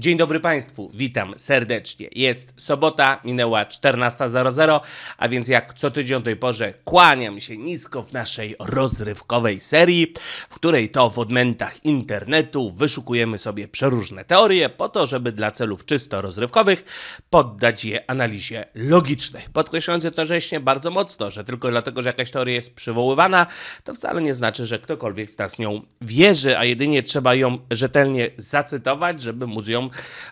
Dzień dobry Państwu, witam serdecznie. Jest sobota, minęła 14.00, a więc jak co tydzień o tej porze kłaniam się nisko w naszej rozrywkowej serii, w której to w odmętach internetu wyszukujemy sobie przeróżne teorie po to, żeby dla celów czysto rozrywkowych poddać je analizie logicznej. Podkreślając jednocześnie bardzo mocno, że tylko dlatego, że jakaś teoria jest przywoływana, to wcale nie znaczy, że ktokolwiek z nas nią wierzy, a jedynie trzeba ją rzetelnie zacytować, żeby móc ją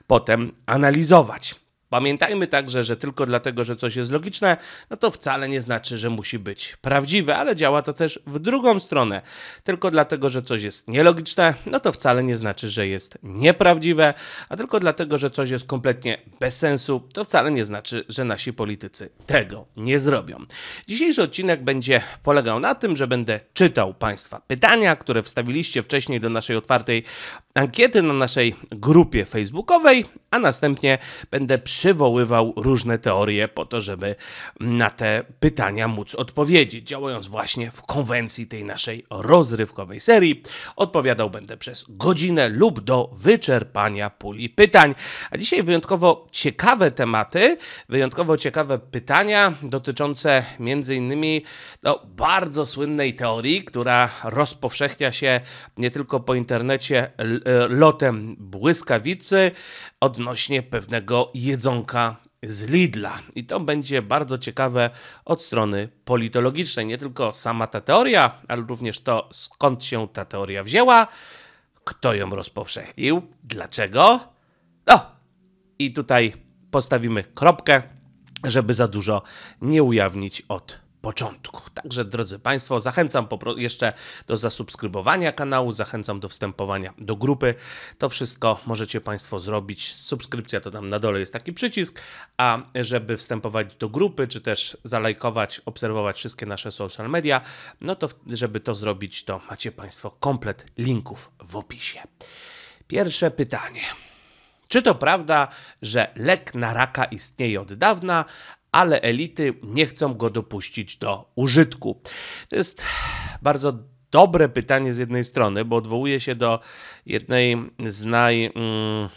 potem analizować. Pamiętajmy także, że tylko dlatego, że coś jest logiczne, no to wcale nie znaczy, że musi być prawdziwe, ale działa to też w drugą stronę. Tylko dlatego, że coś jest nielogiczne, no to wcale nie znaczy, że jest nieprawdziwe, a tylko dlatego, że coś jest kompletnie bez sensu, to wcale nie znaczy, że nasi politycy tego nie zrobią. Dzisiejszy odcinek będzie polegał na tym, że będę czytał Państwa pytania, które wstawiliście wcześniej do naszej otwartej ankiety na naszej grupie facebookowej, a następnie będę przywoływał różne teorie po to, żeby na te pytania móc odpowiedzieć, działając właśnie w konwencji tej naszej rozrywkowej serii. Odpowiadał będę przez godzinę lub do wyczerpania puli pytań. A dzisiaj wyjątkowo ciekawe tematy, wyjątkowo ciekawe pytania dotyczące między innymi no, bardzo słynnej teorii, która rozpowszechnia się nie tylko po internecie, E, lotem błyskawicy odnośnie pewnego jedzonka z Lidla. I to będzie bardzo ciekawe od strony politologicznej. Nie tylko sama ta teoria, ale również to, skąd się ta teoria wzięła, kto ją rozpowszechnił, dlaczego. No i tutaj postawimy kropkę, żeby za dużo nie ujawnić od początku. Także drodzy Państwo, zachęcam jeszcze do zasubskrybowania kanału, zachęcam do wstępowania do grupy. To wszystko możecie Państwo zrobić. Subskrypcja to tam na dole jest taki przycisk, a żeby wstępować do grupy, czy też zalajkować, obserwować wszystkie nasze social media, no to żeby to zrobić, to macie Państwo komplet linków w opisie. Pierwsze pytanie. Czy to prawda, że lek na raka istnieje od dawna, ale elity nie chcą go dopuścić do użytku. To jest bardzo dobre pytanie z jednej strony, bo odwołuje się do jednej z naj. Mm,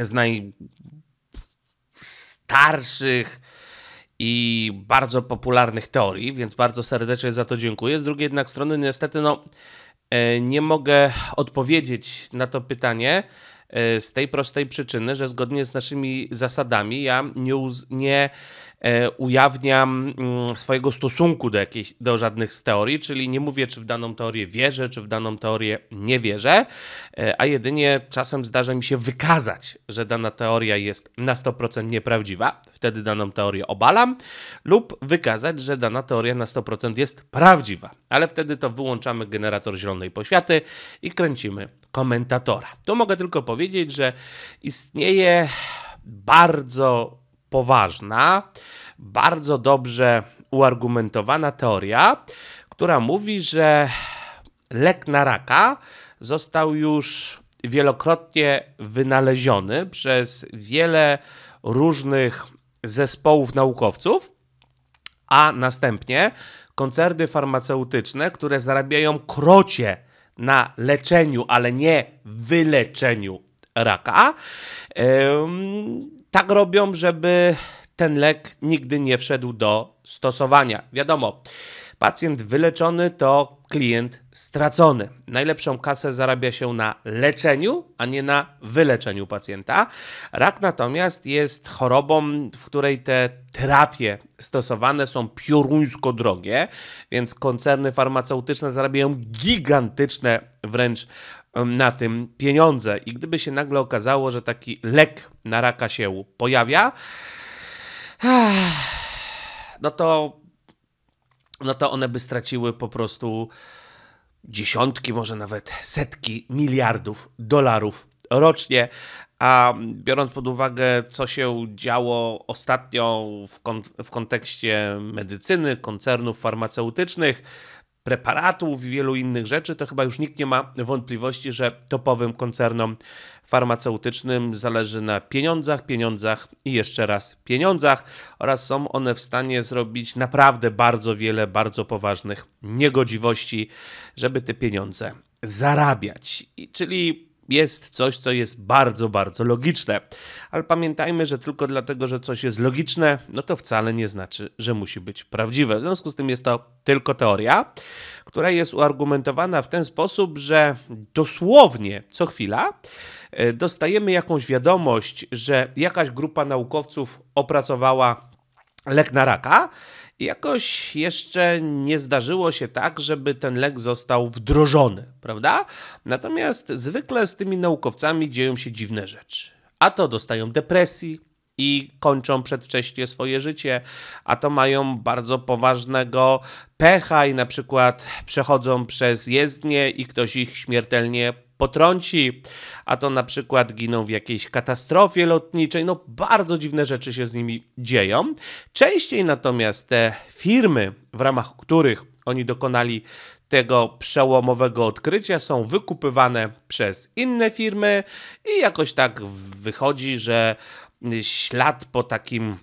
z najstarszych i bardzo popularnych teorii, więc bardzo serdecznie za to dziękuję. Z drugiej jednak strony, niestety, no, e, nie mogę odpowiedzieć na to pytanie, E, z tej prostej przyczyny, że zgodnie z naszymi zasadami ja nie, uz- nie E, ujawniam mm, swojego stosunku do, jakiejś, do żadnych z teorii, czyli nie mówię, czy w daną teorię wierzę, czy w daną teorię nie wierzę, e, a jedynie czasem zdarza mi się wykazać, że dana teoria jest na 100% nieprawdziwa, wtedy daną teorię obalam, lub wykazać, że dana teoria na 100% jest prawdziwa, ale wtedy to wyłączamy generator zielonej poświaty i kręcimy komentatora. Tu mogę tylko powiedzieć, że istnieje bardzo poważna, bardzo dobrze uargumentowana teoria, która mówi, że lek na raka został już wielokrotnie wynaleziony przez wiele różnych zespołów naukowców, a następnie koncerny farmaceutyczne, które zarabiają krocie na leczeniu, ale nie wyleczeniu raka, tak robią, żeby ten lek nigdy nie wszedł do stosowania. Wiadomo, pacjent wyleczony to klient stracony. Najlepszą kasę zarabia się na leczeniu, a nie na wyleczeniu pacjenta. Rak natomiast jest chorobą, w której te terapie stosowane są pioruńsko drogie, więc koncerny farmaceutyczne zarabiają gigantyczne wręcz na tym pieniądze. I gdyby się nagle okazało, że taki lek na raka się pojawia, no to, no to one by straciły po prostu dziesiątki, może nawet setki miliardów dolarów rocznie. A biorąc pod uwagę, co się działo ostatnio w, w kontekście medycyny, koncernów farmaceutycznych, preparatów i wielu innych rzeczy, to chyba już nikt nie ma wątpliwości, że topowym koncernom farmaceutycznym zależy na pieniądzach, pieniądzach i jeszcze raz pieniądzach oraz są one w stanie zrobić naprawdę bardzo wiele bardzo poważnych niegodziwości, żeby te pieniądze zarabiać. I, czyli jest coś, co jest bardzo, bardzo logiczne. Ale pamiętajmy, że tylko dlatego, że coś jest logiczne, no to wcale nie znaczy, że musi być prawdziwe. W związku z tym jest to tylko teoria, która jest uargumentowana w ten sposób, że dosłownie co chwila e, dostajemy jakąś wiadomość, że jakaś grupa naukowców opracowała lek na raka jakoś jeszcze nie zdarzyło się tak, żeby ten lek został wdrożony, prawda? Natomiast zwykle z tymi naukowcami dzieją się dziwne rzeczy. A to dostają depresji, i kończą przedwcześnie swoje życie, a to mają bardzo poważnego pecha i na przykład przechodzą przez jezdnię i ktoś ich śmiertelnie potrąci, a to na przykład giną w jakiejś katastrofie lotniczej. No bardzo dziwne rzeczy się z nimi dzieją. Częściej natomiast te firmy, w ramach których oni dokonali tego przełomowego odkrycia są wykupywane przez inne firmy i jakoś tak wychodzi, że ślad po takim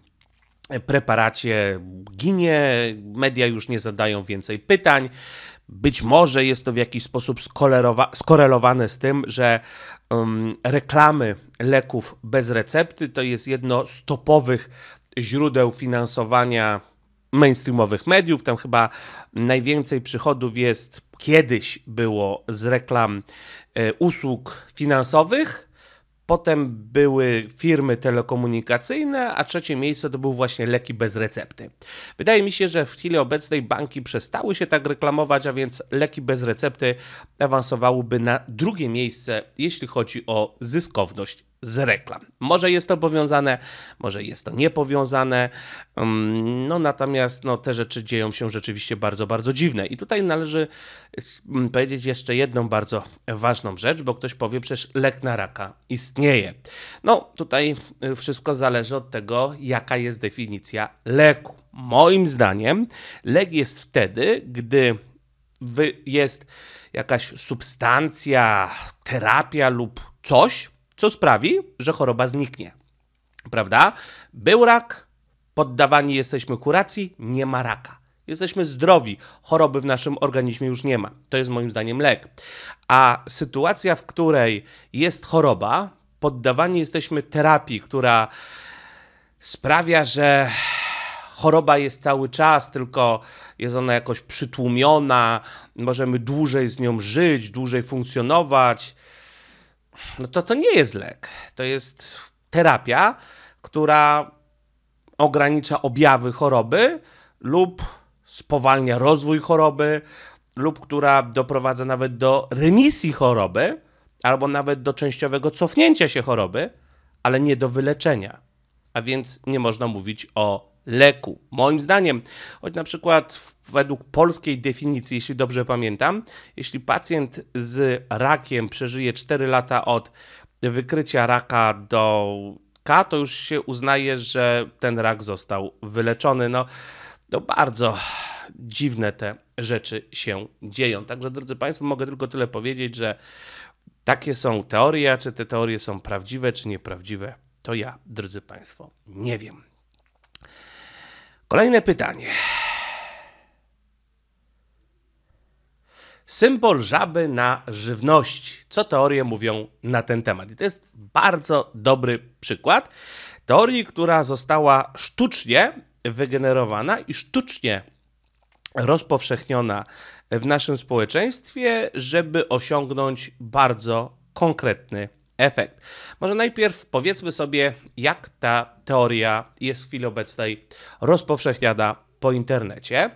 preparacie ginie, media już nie zadają więcej pytań. Być może jest to w jakiś sposób skorelowane z tym, że um, reklamy leków bez recepty to jest jedno z topowych źródeł finansowania mainstreamowych mediów. Tam chyba najwięcej przychodów jest, kiedyś było z reklam e, usług finansowych Potem były firmy telekomunikacyjne, a trzecie miejsce to były właśnie leki bez recepty. Wydaje mi się, że w chwili obecnej banki przestały się tak reklamować, a więc leki bez recepty awansowałyby na drugie miejsce, jeśli chodzi o zyskowność z reklam. Może jest to powiązane, może jest to niepowiązane, mm, no natomiast no, te rzeczy dzieją się rzeczywiście bardzo, bardzo dziwne. I tutaj należy mm, powiedzieć jeszcze jedną bardzo ważną rzecz, bo ktoś powie, przecież lek na raka istnieje. No tutaj y, wszystko zależy od tego, jaka jest definicja leku. Moim zdaniem lek jest wtedy, gdy jest jakaś substancja, terapia lub coś, co sprawi, że choroba zniknie. Prawda? Był rak, poddawani jesteśmy kuracji, nie ma raka. Jesteśmy zdrowi, choroby w naszym organizmie już nie ma. To jest moim zdaniem lek. A sytuacja, w której jest choroba, poddawani jesteśmy terapii, która sprawia, że choroba jest cały czas, tylko jest ona jakoś przytłumiona, możemy dłużej z nią żyć, dłużej funkcjonować no to to nie jest lek. To jest terapia, która ogranicza objawy choroby lub spowalnia rozwój choroby, lub która doprowadza nawet do remisji choroby, albo nawet do częściowego cofnięcia się choroby, ale nie do wyleczenia. A więc nie można mówić o leku. Moim zdaniem, choć na przykład według polskiej definicji, jeśli dobrze pamiętam, jeśli pacjent z rakiem przeżyje 4 lata od wykrycia raka do K, to już się uznaje, że ten rak został wyleczony. No, to no bardzo dziwne te rzeczy się dzieją. Także, drodzy Państwo, mogę tylko tyle powiedzieć, że takie są teorie, czy te teorie są prawdziwe, czy nieprawdziwe, to ja, drodzy Państwo, nie wiem. Kolejne pytanie. Symbol żaby na żywności. Co teorie mówią na ten temat? I to jest bardzo dobry przykład teorii, która została sztucznie wygenerowana i sztucznie rozpowszechniona w naszym społeczeństwie, żeby osiągnąć bardzo konkretny efekt. Może najpierw powiedzmy sobie, jak ta teoria jest w chwili obecnej rozpowszechniana po internecie.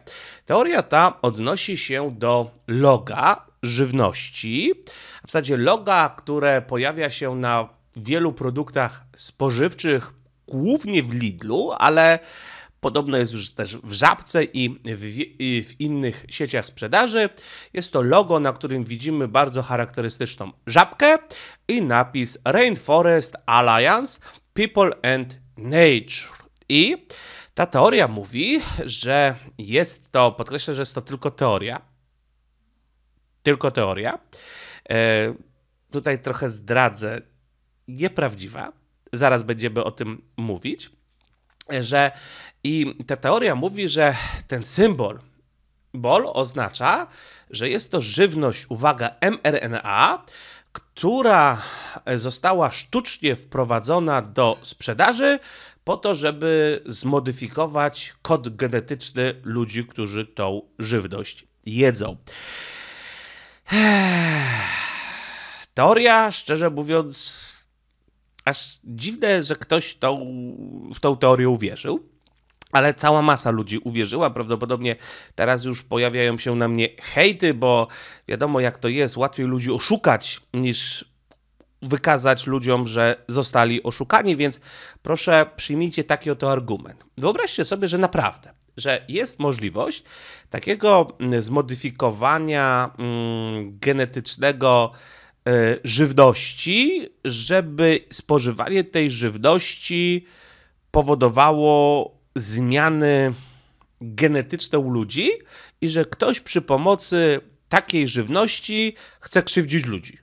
Teoria ta odnosi się do loga żywności, w zasadzie loga, które pojawia się na wielu produktach spożywczych, głównie w Lidlu, ale Podobno jest już też w Żabce i w, i w innych sieciach sprzedaży. Jest to logo, na którym widzimy bardzo charakterystyczną żabkę i napis Rainforest Alliance People and Nature. I ta teoria mówi, że jest to, podkreślę, że jest to tylko teoria. Tylko teoria. E, tutaj trochę zdradzę, nieprawdziwa. Zaraz będziemy o tym mówić że i ta teoria mówi, że ten symbol bol oznacza, że jest to żywność, uwaga, mRNA, która została sztucznie wprowadzona do sprzedaży po to, żeby zmodyfikować kod genetyczny ludzi, którzy tą żywność jedzą. Teoria, szczerze mówiąc, aż dziwne, że ktoś tą, w tą teorię uwierzył. Ale cała masa ludzi uwierzyła. Prawdopodobnie teraz już pojawiają się na mnie hejty, bo wiadomo jak to jest, łatwiej ludzi oszukać niż wykazać ludziom, że zostali oszukani, więc proszę przyjmijcie taki oto argument. Wyobraźcie sobie, że naprawdę, że jest możliwość takiego mm, zmodyfikowania mm, genetycznego E, żywności, żeby spożywanie tej żywności powodowało zmiany genetyczne u ludzi i że ktoś przy pomocy takiej żywności chce krzywdzić ludzi.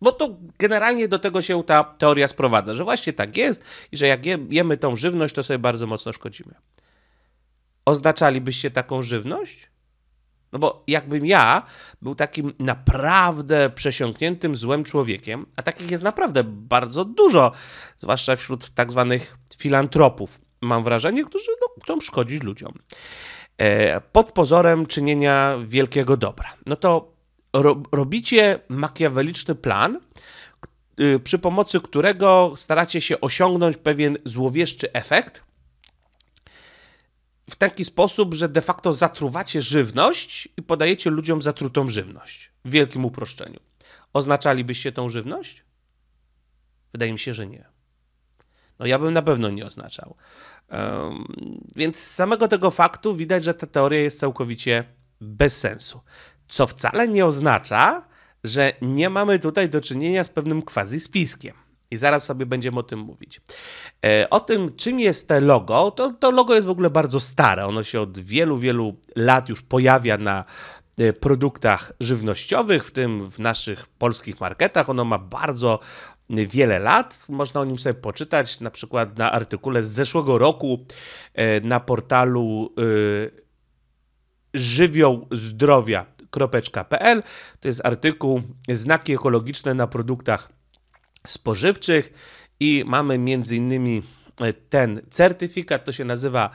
Bo to generalnie do tego się ta teoria sprowadza, że właśnie tak jest i że jak jemy tą żywność, to sobie bardzo mocno szkodzimy. Oznaczalibyście taką żywność? No bo jakbym ja był takim naprawdę przesiąkniętym złym człowiekiem, a takich jest naprawdę bardzo dużo, zwłaszcza wśród tak zwanych filantropów, mam wrażenie, którzy no, chcą szkodzić ludziom. E, pod pozorem czynienia wielkiego dobra. No to ro robicie makiaweliczny plan, y, przy pomocy którego staracie się osiągnąć pewien złowieszczy efekt, w taki sposób, że de facto zatruwacie żywność i podajecie ludziom zatrutą żywność. W wielkim uproszczeniu. Oznaczalibyście tą żywność? Wydaje mi się, że nie. No ja bym na pewno nie oznaczał. Um, więc z samego tego faktu widać, że ta teoria jest całkowicie bez sensu. Co wcale nie oznacza, że nie mamy tutaj do czynienia z pewnym quasi spiskiem. I zaraz sobie będziemy o tym mówić. E, o tym, czym jest to logo, to, to logo jest w ogóle bardzo stare. Ono się od wielu, wielu lat już pojawia na e, produktach żywnościowych, w tym w naszych polskich marketach. Ono ma bardzo wiele lat. Można o nim sobie poczytać, na przykład na artykule z zeszłego roku e, na portalu żywioł zdrowia. To jest artykuł Znaki ekologiczne na produktach spożywczych i mamy między innymi e, ten certyfikat, to się nazywa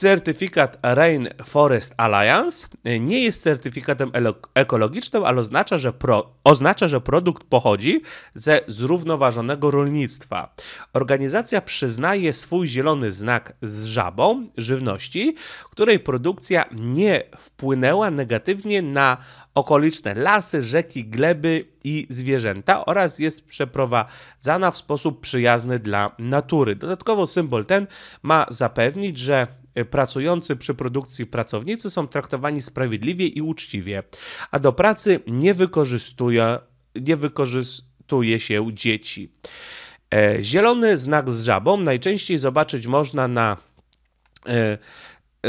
Certyfikat Rainforest Alliance e, nie jest certyfikatem ekologicznym, ale oznacza że, pro, oznacza, że produkt pochodzi ze zrównoważonego rolnictwa. Organizacja przyznaje swój zielony znak z żabą żywności, której produkcja nie wpłynęła negatywnie na okoliczne lasy, rzeki, gleby i zwierzęta oraz jest przeprowadzana w sposób przyjazny dla natury. Dodatkowo symbol ten ma zapewnić, że Y, pracujący przy produkcji pracownicy są traktowani sprawiedliwie i uczciwie, a do pracy nie wykorzystuje, nie wykorzystuje się dzieci. E, zielony znak z żabą najczęściej zobaczyć można na e,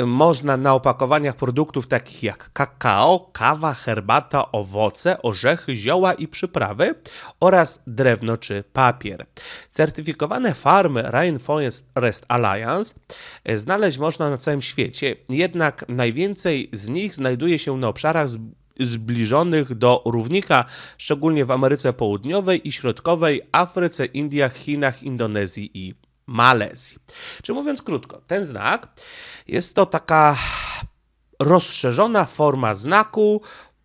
można na opakowaniach produktów takich jak kakao, kawa, herbata, owoce, orzechy, zioła i przyprawy oraz drewno czy papier. Certyfikowane farmy Rainforest Rest Alliance e, znaleźć można na całym świecie, jednak najwięcej z nich znajduje się na obszarach zbliżonych do równika, szczególnie w Ameryce Południowej i Środkowej, Afryce, Indiach, Chinach, Indonezji i Malezji. Czy mówiąc krótko, ten znak jest to taka rozszerzona forma znaku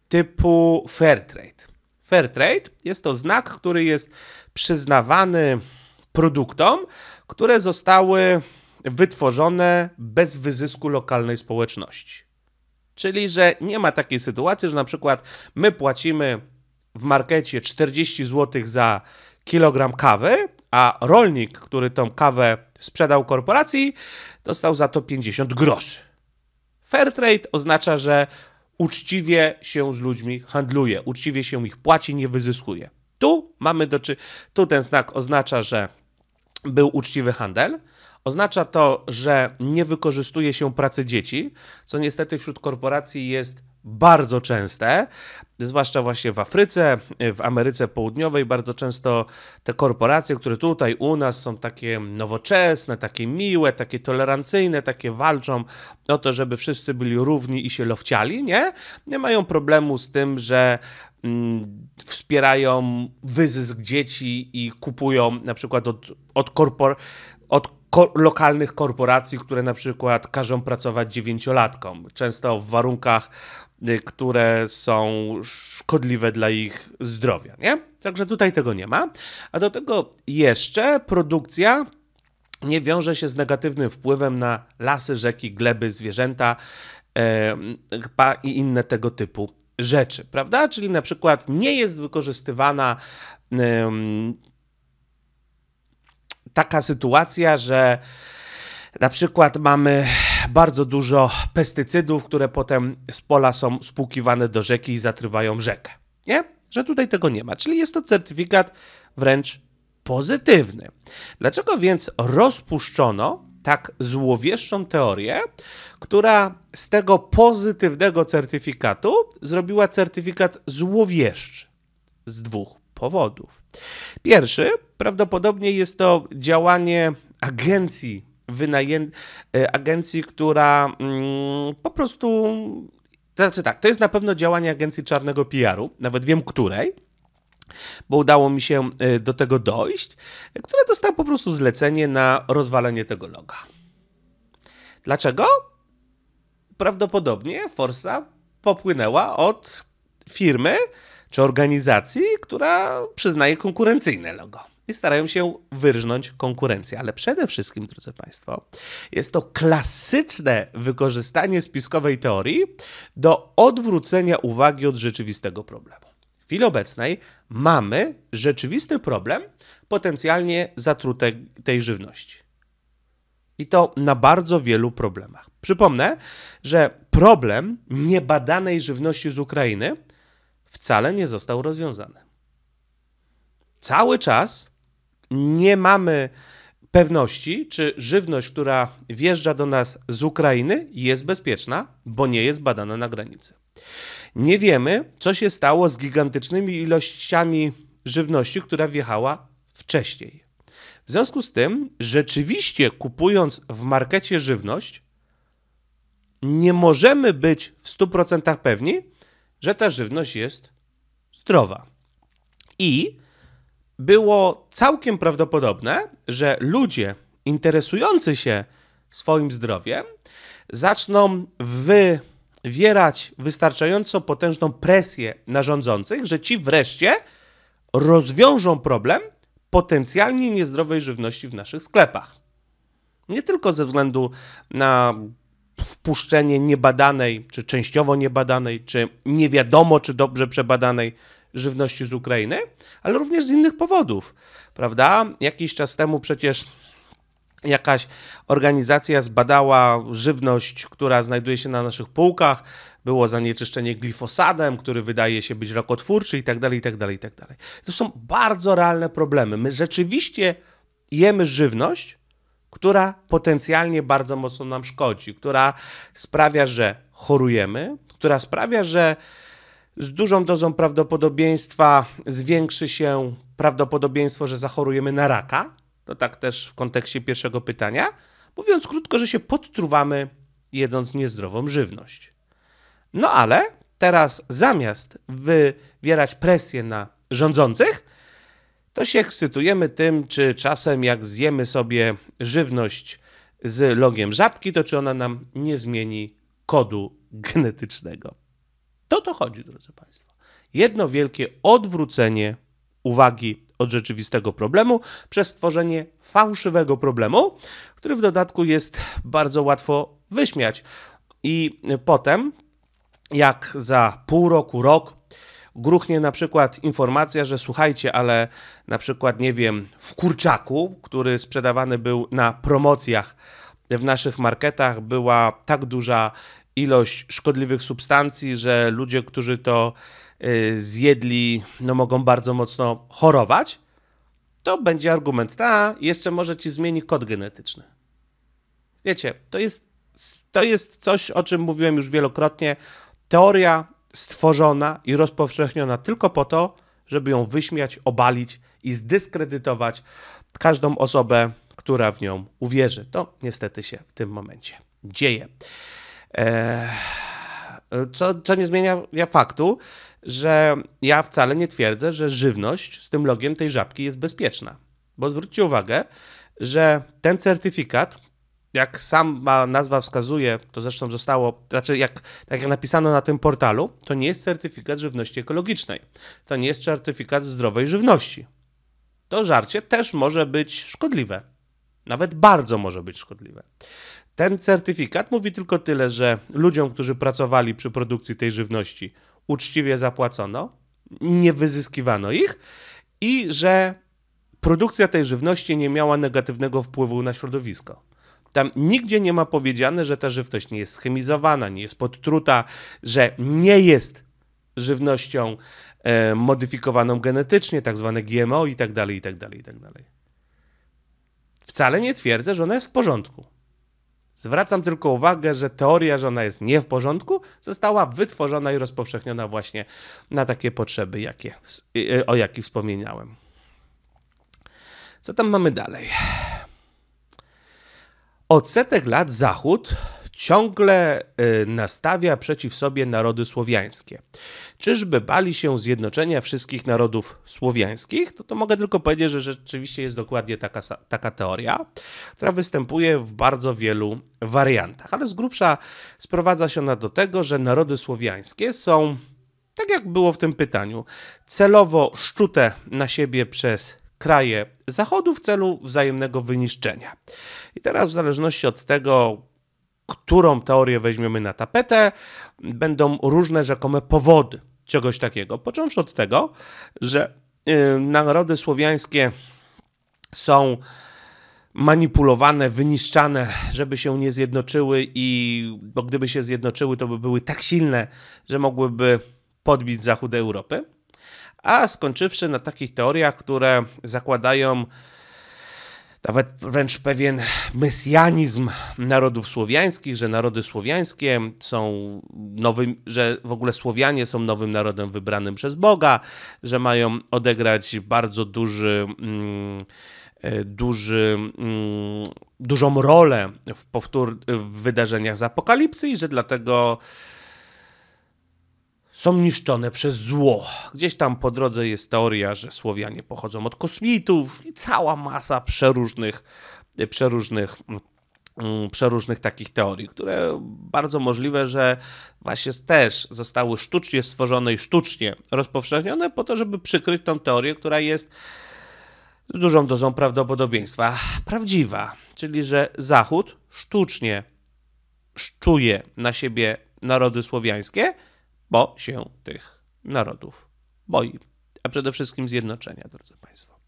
typu Fairtrade. Fairtrade jest to znak, który jest przyznawany produktom, które zostały wytworzone bez wyzysku lokalnej społeczności. Czyli, że nie ma takiej sytuacji, że na przykład my płacimy w markecie 40 zł za kilogram kawy, a rolnik, który tą kawę sprzedał korporacji, dostał za to 50 groszy. Fair trade oznacza, że uczciwie się z ludźmi handluje, uczciwie się ich płaci, nie wyzyskuje. Tu mamy do czy tu ten znak oznacza, że był uczciwy handel. Oznacza to, że nie wykorzystuje się pracy dzieci, co niestety wśród korporacji jest bardzo częste, zwłaszcza właśnie w Afryce, w Ameryce Południowej. Bardzo często te korporacje, które tutaj u nas są takie nowoczesne, takie miłe, takie tolerancyjne, takie walczą o to, żeby wszyscy byli równi i się lowciali, nie? Nie mają problemu z tym, że mm, wspierają wyzysk dzieci i kupują na przykład od, od, korpor, od ko lokalnych korporacji, które na przykład każą pracować dziewięciolatkom. Często w warunkach Y, które są szkodliwe dla ich zdrowia, nie? Także tutaj tego nie ma. A do tego jeszcze produkcja nie wiąże się z negatywnym wpływem na lasy, rzeki, gleby, zwierzęta e, i inne tego typu rzeczy, prawda? Czyli na przykład nie jest wykorzystywana e, taka sytuacja, że na przykład mamy bardzo dużo pestycydów, które potem z pola są spłukiwane do rzeki i zatrywają rzekę. Nie? Że tutaj tego nie ma. Czyli jest to certyfikat wręcz pozytywny. Dlaczego więc rozpuszczono tak złowieszczą teorię, która z tego pozytywnego certyfikatu zrobiła certyfikat złowieszczy z dwóch powodów. Pierwszy, prawdopodobnie jest to działanie agencji wynaję... Y, agencji, która mm, po prostu. Znaczy tak, to jest na pewno działanie agencji czarnego PR-u, nawet wiem której, bo udało mi się y, do tego dojść, która dostała po prostu zlecenie na rozwalenie tego loga. Dlaczego? Prawdopodobnie Forsa popłynęła od firmy czy organizacji, która przyznaje konkurencyjne logo i starają się wyrżnąć konkurencję. Ale przede wszystkim, drodzy Państwo, jest to klasyczne wykorzystanie spiskowej teorii do odwrócenia uwagi od rzeczywistego problemu. W chwili obecnej mamy rzeczywisty problem potencjalnie zatrutej żywności. I to na bardzo wielu problemach. Przypomnę, że problem niebadanej żywności z Ukrainy wcale nie został rozwiązany. Cały czas nie mamy pewności, czy żywność, która wjeżdża do nas z Ukrainy, jest bezpieczna, bo nie jest badana na granicy. Nie wiemy, co się stało z gigantycznymi ilościami żywności, która wjechała wcześniej. W związku z tym, rzeczywiście kupując w markecie żywność, nie możemy być w 100% pewni, że ta żywność jest zdrowa. I było całkiem prawdopodobne, że ludzie interesujący się swoim zdrowiem zaczną wywierać wystarczająco potężną presję na rządzących, że ci wreszcie rozwiążą problem potencjalnie niezdrowej żywności w naszych sklepach. Nie tylko ze względu na wpuszczenie niebadanej, czy częściowo niebadanej, czy nie wiadomo, czy dobrze przebadanej żywności z Ukrainy, ale również z innych powodów, prawda? Jakiś czas temu przecież jakaś organizacja zbadała żywność, która znajduje się na naszych półkach, było zanieczyszczenie glifosadem, który wydaje się być rakotwórczy i tak dalej, i tak dalej, i tak dalej. To są bardzo realne problemy. My rzeczywiście jemy żywność, która potencjalnie bardzo mocno nam szkodzi, która sprawia, że chorujemy, która sprawia, że z dużą dozą prawdopodobieństwa zwiększy się prawdopodobieństwo, że zachorujemy na raka. To tak też w kontekście pierwszego pytania. Mówiąc krótko, że się podtruwamy jedząc niezdrową żywność. No ale teraz zamiast wywierać presję na rządzących, to się ekscytujemy tym, czy czasem jak zjemy sobie żywność z logiem żabki, to czy ona nam nie zmieni kodu genetycznego. To o to chodzi, drodzy Państwo. Jedno wielkie odwrócenie uwagi od rzeczywistego problemu przez stworzenie fałszywego problemu, który w dodatku jest bardzo łatwo wyśmiać. I potem, jak za pół roku, rok gruchnie na przykład informacja, że słuchajcie, ale na przykład, nie wiem, w kurczaku, który sprzedawany był na promocjach w naszych marketach, była tak duża ilość szkodliwych substancji, że ludzie, którzy to y, zjedli, no mogą bardzo mocno chorować, to będzie argument, ta, jeszcze może ci zmieni kod genetyczny. Wiecie, to jest, to jest coś, o czym mówiłem już wielokrotnie. Teoria stworzona i rozpowszechniona tylko po to, żeby ją wyśmiać, obalić i zdyskredytować każdą osobę, która w nią uwierzy. To niestety się w tym momencie dzieje. Eee, co, co nie zmienia faktu, że ja wcale nie twierdzę, że żywność z tym logiem tej żabki jest bezpieczna. Bo zwróćcie uwagę, że ten certyfikat, jak sama nazwa wskazuje, to zresztą zostało, znaczy jak, tak jak napisano na tym portalu, to nie jest certyfikat żywności ekologicznej. To nie jest certyfikat zdrowej żywności. To żarcie też może być szkodliwe. Nawet bardzo może być szkodliwe. Ten certyfikat mówi tylko tyle, że ludziom, którzy pracowali przy produkcji tej żywności, uczciwie zapłacono, nie wyzyskiwano ich i że produkcja tej żywności nie miała negatywnego wpływu na środowisko. Tam nigdzie nie ma powiedziane, że ta żywność nie jest schemizowana, nie jest podtruta, że nie jest żywnością e, modyfikowaną genetycznie, tak zwane GMO i tak dalej, i tak dalej, i tak dalej. Wcale nie twierdzę, że ona jest w porządku. Zwracam tylko uwagę, że teoria, że ona jest nie w porządku, została wytworzona i rozpowszechniona właśnie na takie potrzeby, jakie, y, o jakich wspomniałem. Co tam mamy dalej? Od setek lat Zachód ciągle y, nastawia przeciw sobie narody słowiańskie. Czyżby bali się zjednoczenia wszystkich narodów słowiańskich? To, to mogę tylko powiedzieć, że rzeczywiście jest dokładnie taka, taka teoria, która występuje w bardzo wielu wariantach, ale z grubsza sprowadza się ona do tego, że narody słowiańskie są, tak jak było w tym pytaniu, celowo szczute na siebie przez kraje Zachodu w celu wzajemnego wyniszczenia. I teraz, w zależności od tego, którą teorię weźmiemy na tapetę, będą różne rzekome powody czegoś takiego. Począwszy od tego, że y, narody słowiańskie są manipulowane, wyniszczane, żeby się nie zjednoczyły i bo gdyby się zjednoczyły, to by były tak silne, że mogłyby podbić zachód Europy. A skończywszy na takich teoriach, które zakładają nawet wręcz pewien mesjanizm narodów słowiańskich, że narody słowiańskie są nowym, że w ogóle Słowianie są nowym narodem wybranym przez Boga, że mają odegrać bardzo duży. Mm, e, duży, mm, dużą rolę w, powtór, w wydarzeniach z apokalipsy i że dlatego są niszczone przez zło. Gdzieś tam po drodze jest teoria, że Słowianie pochodzą od kosmitów i cała masa przeróżnych, przeróżnych mm, przeróżnych takich teorii, które bardzo możliwe, że właśnie też zostały sztucznie stworzone i sztucznie rozpowszechnione po to, żeby przykryć tą teorię, która jest z dużą dozą prawdopodobieństwa prawdziwa, czyli że Zachód sztucznie szczuje na siebie narody słowiańskie, bo się tych narodów boi. A przede wszystkim zjednoczenia, drodzy Państwo.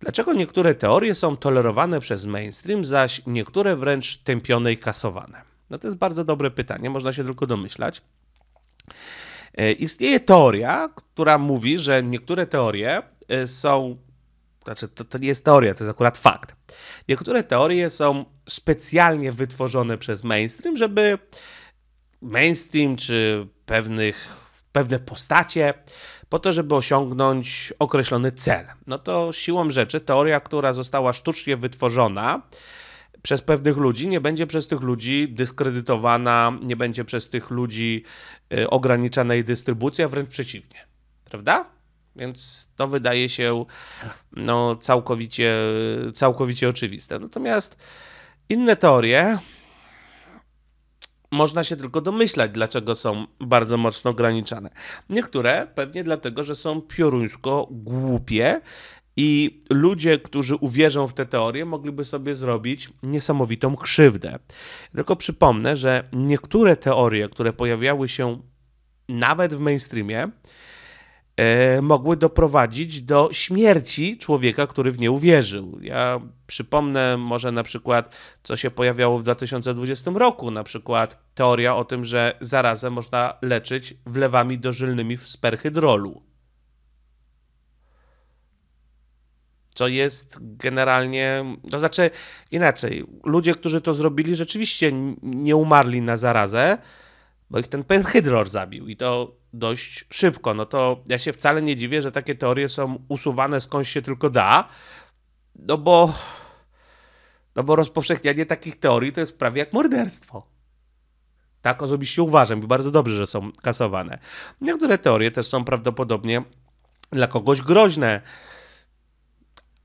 Dlaczego niektóre teorie są tolerowane przez mainstream, zaś niektóre wręcz tępione i kasowane? No to jest bardzo dobre pytanie, można się tylko domyślać. E, istnieje teoria, która mówi, że niektóre teorie e, są znaczy, to, to nie jest teoria, to jest akurat fakt. Niektóre teorie są specjalnie wytworzone przez mainstream, żeby mainstream czy pewnych, pewne postacie, po to, żeby osiągnąć określony cel. No to siłą rzeczy teoria, która została sztucznie wytworzona, przez pewnych ludzi, nie będzie przez tych ludzi dyskredytowana, nie będzie przez tych ludzi y, ograniczana jej dystrybucja, wręcz przeciwnie. Prawda? Więc to wydaje się no, całkowicie, całkowicie oczywiste. Natomiast inne teorie można się tylko domyślać, dlaczego są bardzo mocno ograniczane. Niektóre pewnie dlatego, że są pioruńsko głupie i ludzie, którzy uwierzą w te teorie, mogliby sobie zrobić niesamowitą krzywdę. Tylko przypomnę, że niektóre teorie, które pojawiały się nawet w mainstreamie, e, mogły doprowadzić do śmierci człowieka, który w nie uwierzył. Ja przypomnę może na przykład, co się pojawiało w 2020 roku, na przykład teoria o tym, że zarazę można leczyć wlewami dożylnymi w sperhydrolu. co jest generalnie, to znaczy inaczej, ludzie, którzy to zrobili, rzeczywiście nie umarli na zarazę, bo ich ten penhydror zabił i to dość szybko. No to ja się wcale nie dziwię, że takie teorie są usuwane skądś się tylko da, no bo, no bo rozpowszechnianie takich teorii to jest prawie jak morderstwo. Tak osobiście uważam i bardzo dobrze, że są kasowane. Niektóre teorie też są prawdopodobnie dla kogoś groźne.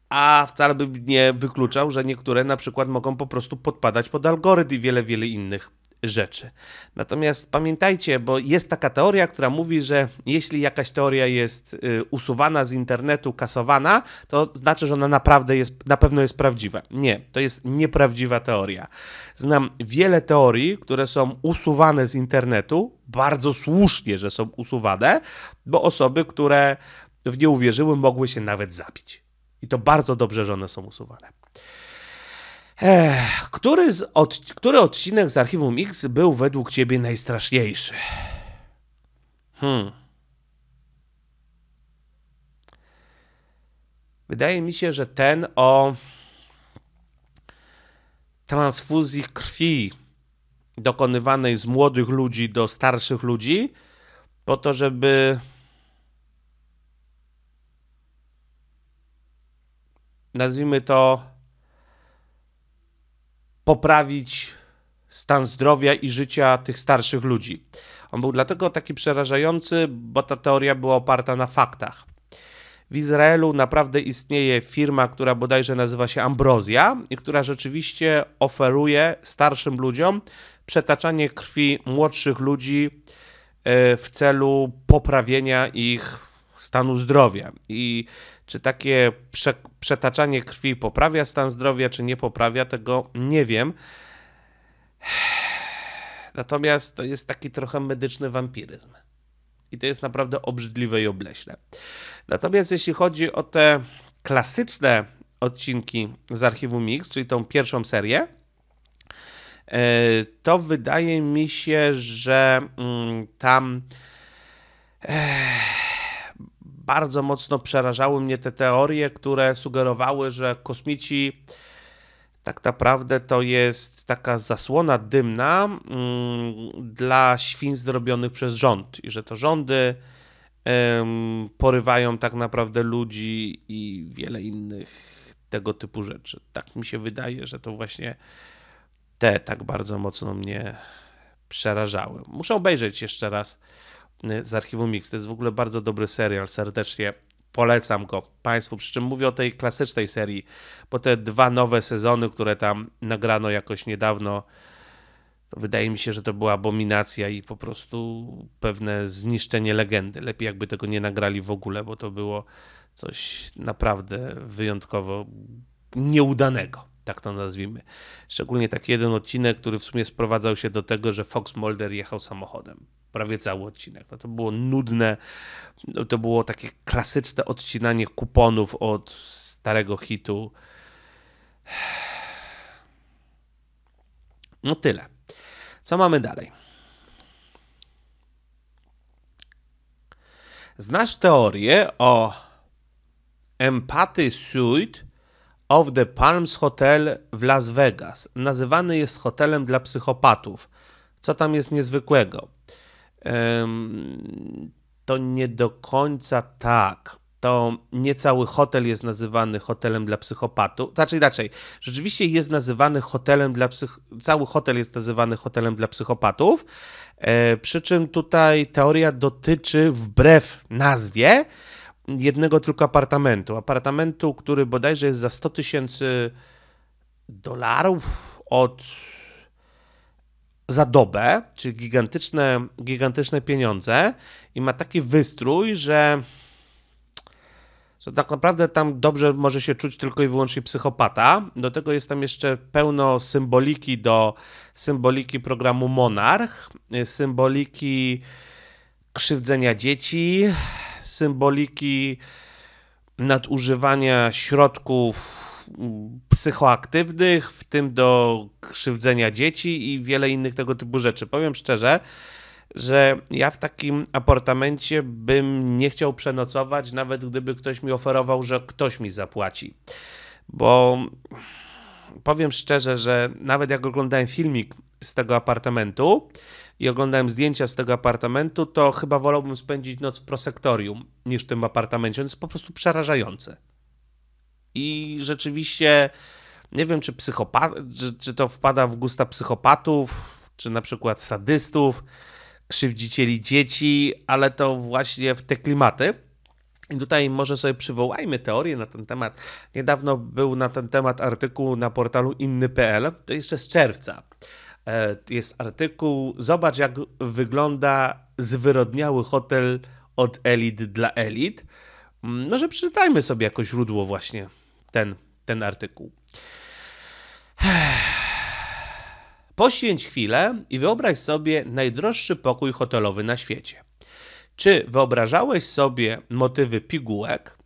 A wcale bym nie wykluczał, że niektóre na przykład mogą po prostu podpadać pod algorytm i wiele, wiele innych rzeczy. Natomiast pamiętajcie, bo jest taka teoria, która mówi, że jeśli jakaś teoria jest y, usuwana z internetu, kasowana, to znaczy, że ona naprawdę jest, na pewno jest prawdziwa. Nie, to jest nieprawdziwa teoria. Znam wiele teorii, które są usuwane z internetu, bardzo słusznie, że są usuwane, bo osoby, które w nie uwierzyły, mogły się nawet zabić. I to bardzo dobrze, że one są usuwane. Ech, który, z od, który odcinek z Archiwum X był według ciebie najstraszniejszy? Hmm. Wydaje mi się, że ten o transfuzji krwi dokonywanej z młodych ludzi do starszych ludzi, po to, żeby nazwijmy to poprawić stan zdrowia i życia tych starszych ludzi. On był dlatego taki przerażający, bo ta teoria była oparta na faktach. W Izraelu naprawdę istnieje firma, która bodajże nazywa się Ambrozja i która rzeczywiście oferuje starszym ludziom przetaczanie krwi młodszych ludzi e, w celu poprawienia ich stanu zdrowia. I czy takie przetaczanie krwi poprawia stan zdrowia, czy nie poprawia, tego nie wiem. Natomiast to jest taki trochę medyczny wampiryzm. I to jest naprawdę obrzydliwe i obleśne. Natomiast jeśli chodzi o te klasyczne odcinki z archiwum Mix, czyli tą pierwszą serię, e, to wydaje mi się, że mm, tam. E, bardzo mocno przerażały mnie te teorie, które sugerowały, że kosmici tak naprawdę to jest taka zasłona dymna mm, dla świń zrobionych przez rząd i że to rządy porywają tak naprawdę ludzi i wiele innych tego typu rzeczy. Tak mi się wydaje, że to właśnie te tak bardzo mocno mnie przerażały. Muszę obejrzeć jeszcze raz Y, z Archiwum Mix. To jest w ogóle bardzo dobry serial, serdecznie polecam go Państwu. Przy czym mówię o tej klasycznej serii, bo te dwa nowe sezony, które tam nagrano jakoś niedawno, wydaje mi się, że to była abominacja i po prostu pewne zniszczenie legendy. Lepiej jakby tego nie nagrali w ogóle, bo to było coś naprawdę wyjątkowo nieudanego, tak to nazwijmy. Szczególnie taki jeden odcinek, który w sumie sprowadzał się do tego, że Fox Mulder jechał samochodem prawie cały odcinek. No to było nudne, to było takie klasyczne odcinanie kuponów od starego hitu. No tyle. Co mamy dalej? Znasz teorię o Empathy Suite of the Palms Hotel w Las Vegas. Nazywany jest hotelem dla psychopatów. Co tam jest niezwykłego? to nie do końca tak. To nie cały hotel jest nazywany hotelem dla psychopatów. Znaczy inaczej, rzeczywiście jest nazywany hotelem dla psych... cały hotel jest nazywany hotelem dla psychopatów, e, przy czym tutaj teoria dotyczy wbrew nazwie jednego tylko apartamentu. Apartamentu, który bodajże jest za 100 tysięcy dolarów od za dobę, czyli gigantyczne, gigantyczne pieniądze i ma taki wystrój, że, że tak naprawdę tam dobrze może się czuć tylko i wyłącznie psychopata. Do tego jest tam jeszcze pełno symboliki do symboliki programu Monarch, symboliki krzywdzenia dzieci, symboliki nadużywania środków psychoaktywnych, w tym do krzywdzenia dzieci i wiele innych tego typu rzeczy. Powiem szczerze, że ja w takim apartamencie bym nie chciał przenocować, nawet gdyby ktoś mi oferował, że ktoś mi zapłaci. Bo powiem szczerze, że nawet jak oglądałem filmik z tego apartamentu i oglądałem zdjęcia z tego apartamentu, to chyba wolałbym spędzić noc w prosektorium niż w tym apartamencie. On jest po prostu przerażający. I rzeczywiście nie wiem, czy, psychopat, czy, czy to wpada w gusta psychopatów, czy na przykład sadystów, krzywdzicieli dzieci, ale to właśnie w te klimaty. I tutaj może sobie przywołajmy teorię na ten temat. Niedawno był na ten temat artykuł na portalu inny.pl, to jeszcze z czerwca. E, jest artykuł Zobacz, jak wygląda zwyrodniały hotel od elit dla elit. Może mm, no, przeczytajmy sobie jako źródło właśnie ten, ten artykuł. Poświęć chwilę i wyobraź sobie najdroższy pokój hotelowy na świecie. Czy wyobrażałeś sobie motywy pigułek,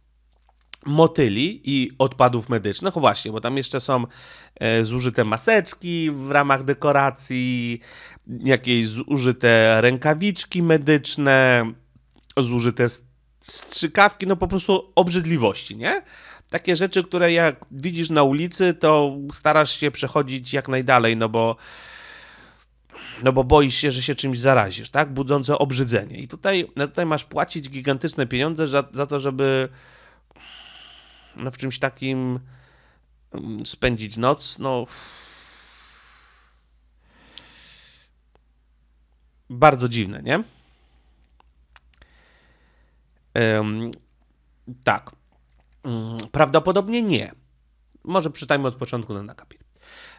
motyli i odpadów medycznych? O właśnie, bo tam jeszcze są e, zużyte maseczki w ramach dekoracji, jakieś zużyte rękawiczki medyczne, zużyte strzykawki, no po prostu obrzydliwości, nie? takie rzeczy, które jak widzisz na ulicy, to starasz się przechodzić jak najdalej, no bo no bo boisz się, że się czymś zarazisz, tak? Budzące obrzydzenie. I tutaj, no tutaj masz płacić gigantyczne pieniądze za, za to, żeby no w czymś takim mm, spędzić noc, no... Bardzo dziwne, nie? Um, tak. Mm, prawdopodobnie nie. Może przytajmy od początku na nakapit.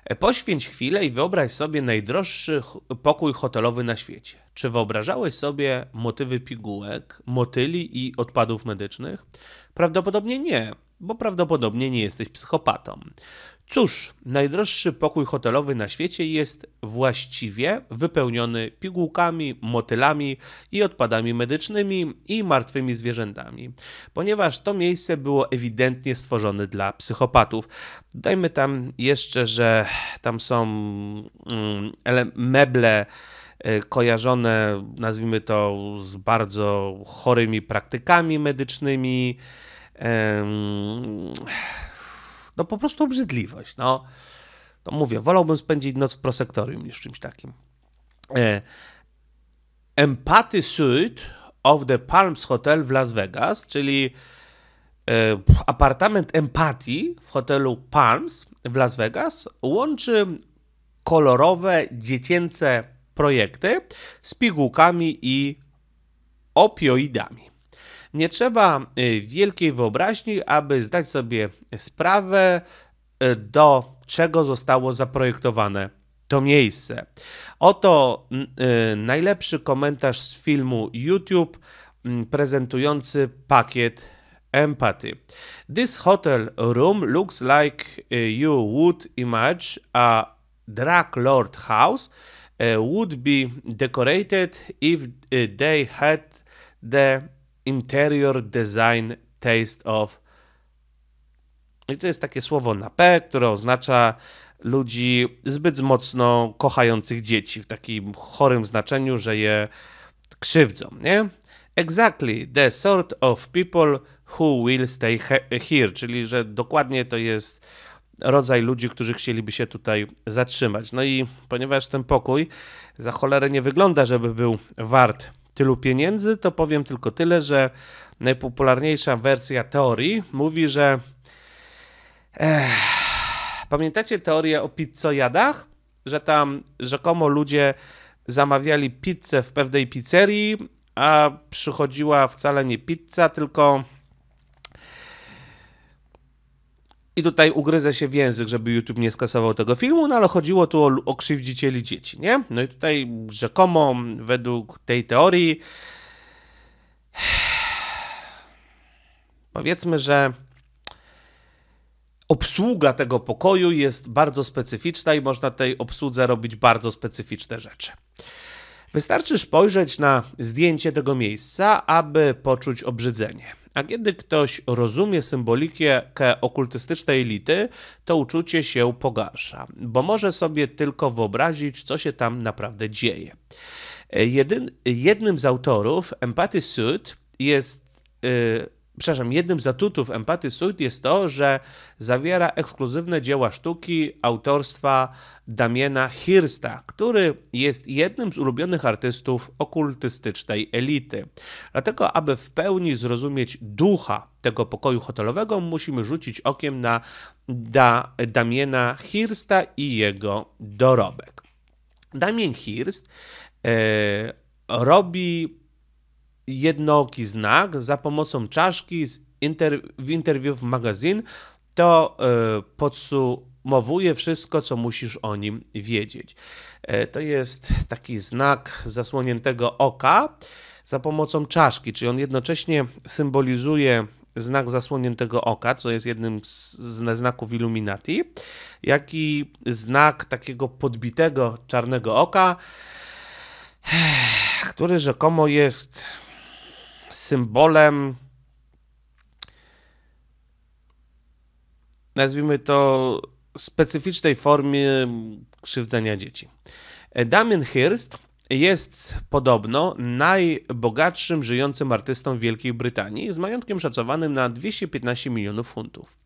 E, poświęć chwilę i wyobraź sobie najdroższy pokój hotelowy na świecie. Czy wyobrażałeś sobie motywy pigułek, motyli i odpadów medycznych? Prawdopodobnie nie, bo prawdopodobnie nie jesteś psychopatą. Cóż, najdroższy pokój hotelowy na świecie jest właściwie wypełniony pigułkami, motylami i odpadami medycznymi i martwymi zwierzętami, ponieważ to miejsce było ewidentnie stworzone dla psychopatów. Dajmy tam jeszcze, że tam są mm, meble e, kojarzone, nazwijmy to, z bardzo chorymi praktykami medycznymi. Ehm no po prostu obrzydliwość. No, to mówię, wolałbym spędzić noc w prosektorium niż w czymś takim. E, Empathy Suite of the Palms Hotel w Las Vegas, czyli e, apartament empatii w hotelu Palms w Las Vegas łączy kolorowe, dziecięce projekty z pigułkami i opioidami. Nie trzeba y, wielkiej wyobraźni, aby zdać sobie sprawę, y, do czego zostało zaprojektowane to miejsce. Oto y, najlepszy komentarz z filmu YouTube mm, prezentujący pakiet empathy. This hotel room looks like you would imagine a drag lord house would be decorated if they had the Interior Design Taste of. I to jest takie słowo na P, które oznacza ludzi zbyt mocno kochających dzieci w takim chorym znaczeniu, że je krzywdzą, nie? Exactly the sort of people who will stay here, czyli że dokładnie to jest rodzaj ludzi, którzy chcieliby się tutaj zatrzymać. No i ponieważ ten pokój za cholerę nie wygląda, żeby był wart tylu pieniędzy, to powiem tylko tyle, że najpopularniejsza wersja teorii mówi, że. Ech, pamiętacie teorię o pizzojadach? Że tam rzekomo ludzie zamawiali pizzę w pewnej pizzerii, a przychodziła wcale nie pizza, tylko I tutaj ugryzę się w język, żeby YouTube nie skasował tego filmu, no ale chodziło tu o, o krzywdzicieli dzieci, nie? No i tutaj rzekomo, według tej teorii, powiedzmy, że obsługa tego pokoju jest bardzo specyficzna i można tej obsłudze robić bardzo specyficzne rzeczy. Wystarczy spojrzeć na zdjęcie tego miejsca, aby poczuć obrzydzenie. A kiedy ktoś rozumie symbolikę okultystycznej elity, to uczucie się pogarsza, bo może sobie tylko wyobrazić, co się tam naprawdę dzieje. E, jedyn, jednym z autorów Empathy Suit jest y, przepraszam, jednym z atutów Empaty Suite jest to, że zawiera ekskluzywne dzieła sztuki autorstwa Damiena Hirsta, który jest jednym z ulubionych artystów okultystycznej elity. Dlatego, aby w pełni zrozumieć ducha tego pokoju hotelowego, musimy rzucić okiem na da Damiena Hirsta i jego dorobek. Damien Hirst e, robi jednooki znak za pomocą czaszki inter w Interview magazyn, to y, podsumowuje wszystko, co musisz o nim wiedzieć. Y, to jest taki znak zasłoniętego oka za pomocą czaszki, czyli on jednocześnie symbolizuje znak zasłoniętego oka, co jest jednym z znaków Illuminati, jak i znak takiego podbitego czarnego oka, e, który rzekomo jest symbolem nazwijmy to specyficznej formie krzywdzenia dzieci. Damien Hirst jest podobno najbogatszym żyjącym artystą Wielkiej Brytanii z majątkiem szacowanym na 215 milionów funtów.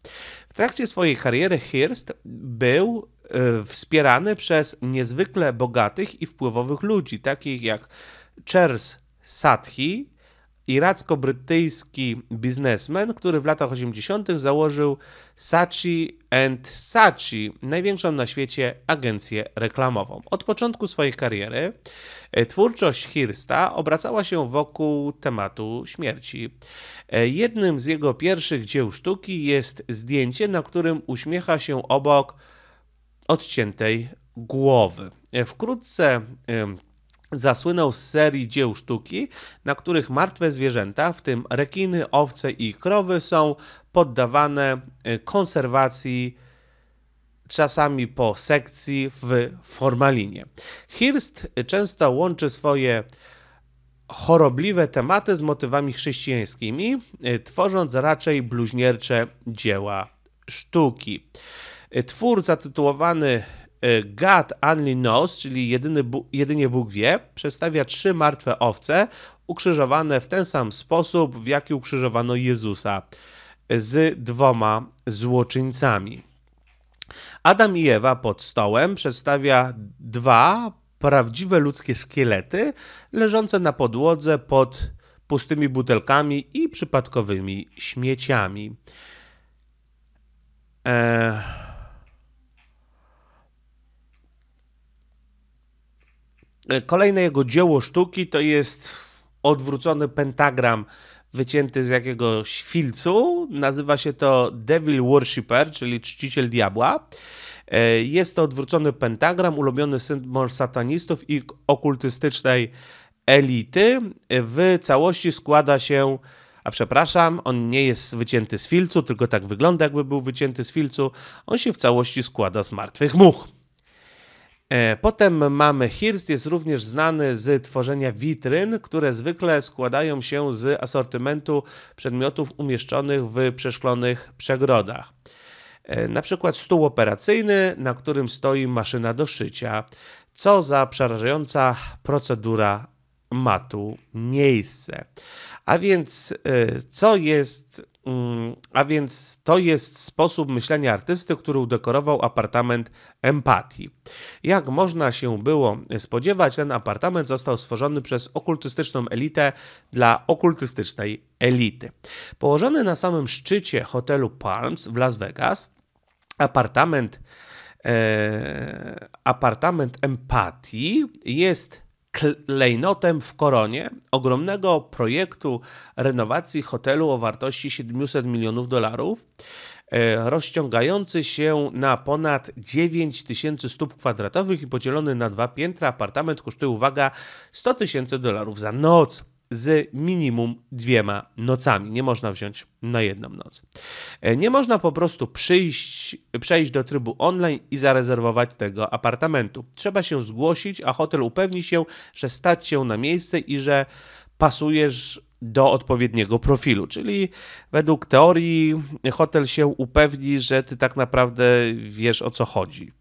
W trakcie swojej kariery Hirst był e, wspierany przez niezwykle bogatych i wpływowych ludzi, takich jak Charles Sathi, iracko-brytyjski biznesmen, który w latach 80. założył Saatchi Saatchi, największą na świecie agencję reklamową. Od początku swojej kariery e, twórczość Hirsta obracała się wokół tematu śmierci. E, jednym z jego pierwszych dzieł sztuki jest zdjęcie, na którym uśmiecha się obok odciętej głowy. E, wkrótce zasłynął z serii dzieł sztuki, na których martwe zwierzęta, w tym rekiny, owce i krowy, są poddawane e, konserwacji czasami po sekcji w formalinie. Hirst często łączy swoje chorobliwe tematy z motywami chrześcijańskimi, e, tworząc raczej bluźniercze dzieła sztuki. E, twór zatytułowany E, God Only Knows, czyli jedyny jedynie Bóg wie, przedstawia trzy martwe owce ukrzyżowane w ten sam sposób, w jaki ukrzyżowano Jezusa z dwoma złoczyńcami. Adam i Ewa pod stołem przedstawia dwa prawdziwe ludzkie szkielety leżące na podłodze pod pustymi butelkami i przypadkowymi śmieciami. Eee E, kolejne jego dzieło sztuki to jest odwrócony pentagram wycięty z jakiegoś filcu. Nazywa się to Devil Worshipper, czyli czciciel diabła. E, jest to odwrócony pentagram, ulubiony symbol satanistów i okultystycznej elity. W całości składa się, a przepraszam, on nie jest wycięty z filcu, tylko tak wygląda, jakby był wycięty z filcu. On się w całości składa z martwych much. E, potem mamy Hirst, jest również znany z tworzenia witryn, które zwykle składają się z asortymentu przedmiotów umieszczonych w przeszklonych przegrodach. E, na przykład stół operacyjny, na którym stoi maszyna do szycia. Co za przerażająca procedura ma tu miejsce. A więc e, co jest Mm, a więc to jest sposób myślenia artysty, który udekorował apartament empatii. Jak można się było spodziewać, ten apartament został stworzony przez okultystyczną elitę dla okultystycznej elity. Położony na samym szczycie hotelu Palms w Las Vegas, apartament, e, apartament empatii jest klejnotem w koronie ogromnego projektu renowacji hotelu o wartości 700 milionów dolarów, e, rozciągający się na ponad 9 tysięcy stóp kwadratowych i podzielony na dwa piętra. Apartament kosztuje, uwaga, 100 tysięcy dolarów za noc z minimum dwiema nocami. Nie można wziąć na jedną noc. E, nie można po prostu przyjść, przejść do trybu online i zarezerwować tego apartamentu. Trzeba się zgłosić, a hotel upewni się, że stać się na miejsce i że pasujesz do odpowiedniego profilu. Czyli według teorii hotel się upewni, że ty tak naprawdę wiesz o co chodzi.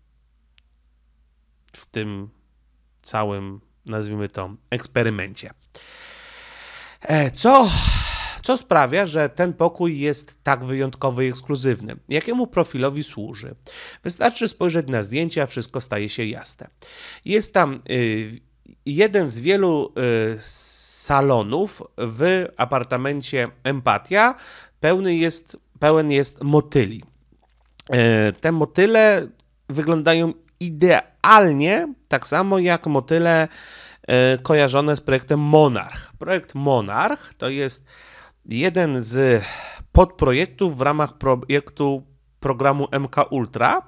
W tym całym, nazwijmy to, eksperymencie. E, co, co sprawia, że ten pokój jest tak wyjątkowy i ekskluzywny? Jakiemu profilowi służy? Wystarczy spojrzeć na zdjęcia, wszystko staje się jasne. Jest tam y, jeden z wielu y, salonów w apartamencie Empatia pełny jest, pełen jest motyli. E, te motyle wyglądają idealnie, tak samo jak motyle E, kojarzone z projektem Monarch. Projekt Monarch to jest jeden z podprojektów w ramach projektu programu MK Ultra,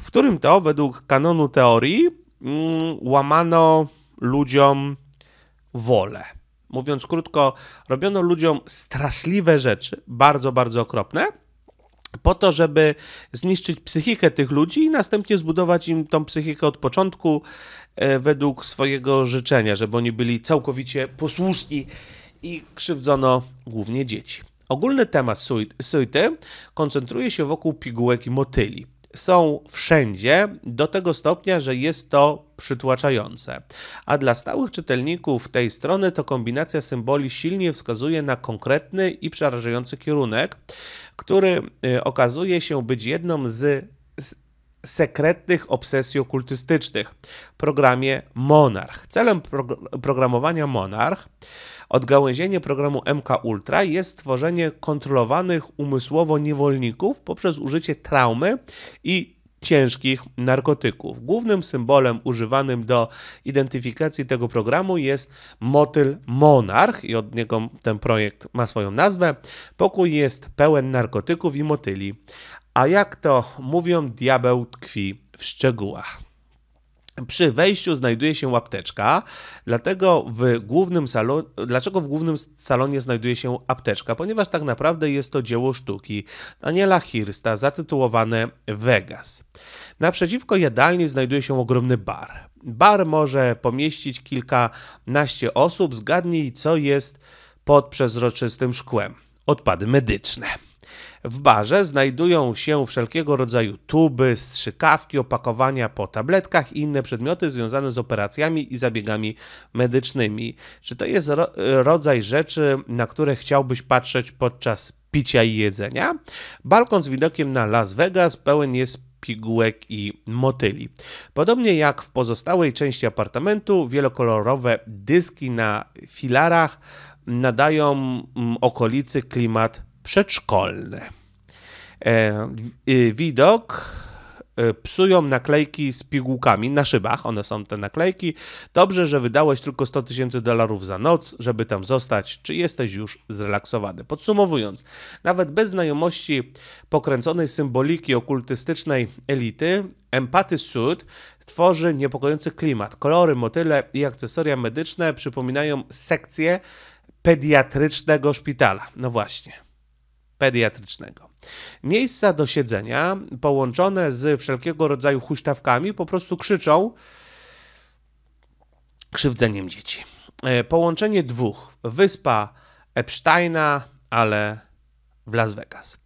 w którym to według kanonu teorii mm, łamano ludziom wolę. Mówiąc krótko, robiono ludziom straszliwe rzeczy, bardzo, bardzo okropne po to, żeby zniszczyć psychikę tych ludzi i następnie zbudować im tą psychikę od początku e, według swojego życzenia, żeby oni byli całkowicie posłuszni i krzywdzono głównie dzieci. Ogólny temat suity koncentruje się wokół pigułek i motyli są wszędzie do tego stopnia, że jest to przytłaczające. A dla stałych czytelników tej strony to kombinacja symboli silnie wskazuje na konkretny i przerażający kierunek, który y, okazuje się być jedną z sekretnych obsesji okultystycznych. Programie Monarch. Celem programowania Monarch Odgałęzienie programu MK Ultra jest tworzenie kontrolowanych umysłowo niewolników poprzez użycie traumy i ciężkich narkotyków. Głównym symbolem używanym do identyfikacji tego programu jest motyl monarch i od niego ten projekt ma swoją nazwę. Pokój jest pełen narkotyków i motyli. A jak to mówią, diabeł tkwi w szczegółach. Przy wejściu znajduje się łapteczka, dlatego w głównym salon... dlaczego w głównym salonie znajduje się apteczka? Ponieważ tak naprawdę jest to dzieło sztuki Daniela Hirsta zatytułowane Vegas. Naprzeciwko jadalni znajduje się ogromny bar. Bar może pomieścić kilkanaście osób, zgadnij co jest pod przezroczystym szkłem. Odpady medyczne. W barze znajdują się wszelkiego rodzaju tuby, strzykawki, opakowania po tabletkach i inne przedmioty związane z operacjami i zabiegami medycznymi. Czy to jest ro rodzaj rzeczy, na które chciałbyś patrzeć podczas picia i jedzenia? Balkon z widokiem na Las Vegas pełen jest pigułek i motyli. Podobnie jak w pozostałej części apartamentu, wielokolorowe dyski na filarach nadają mm, okolicy klimat przedszkolne. E, y, widok e, psują naklejki z pigułkami na szybach, one są te naklejki. Dobrze, że wydałeś tylko 100 tysięcy dolarów za noc, żeby tam zostać, czy jesteś już zrelaksowany. Podsumowując, nawet bez znajomości pokręconej symboliki okultystycznej elity, Empathy Suit tworzy niepokojący klimat. Kolory, motyle i akcesoria medyczne przypominają sekcję pediatrycznego szpitala. No właśnie pediatrycznego. Miejsca do siedzenia, połączone z wszelkiego rodzaju huśtawkami, po prostu krzyczą krzywdzeniem dzieci. E, połączenie dwóch wyspa Epsteina, ale w Las Vegas.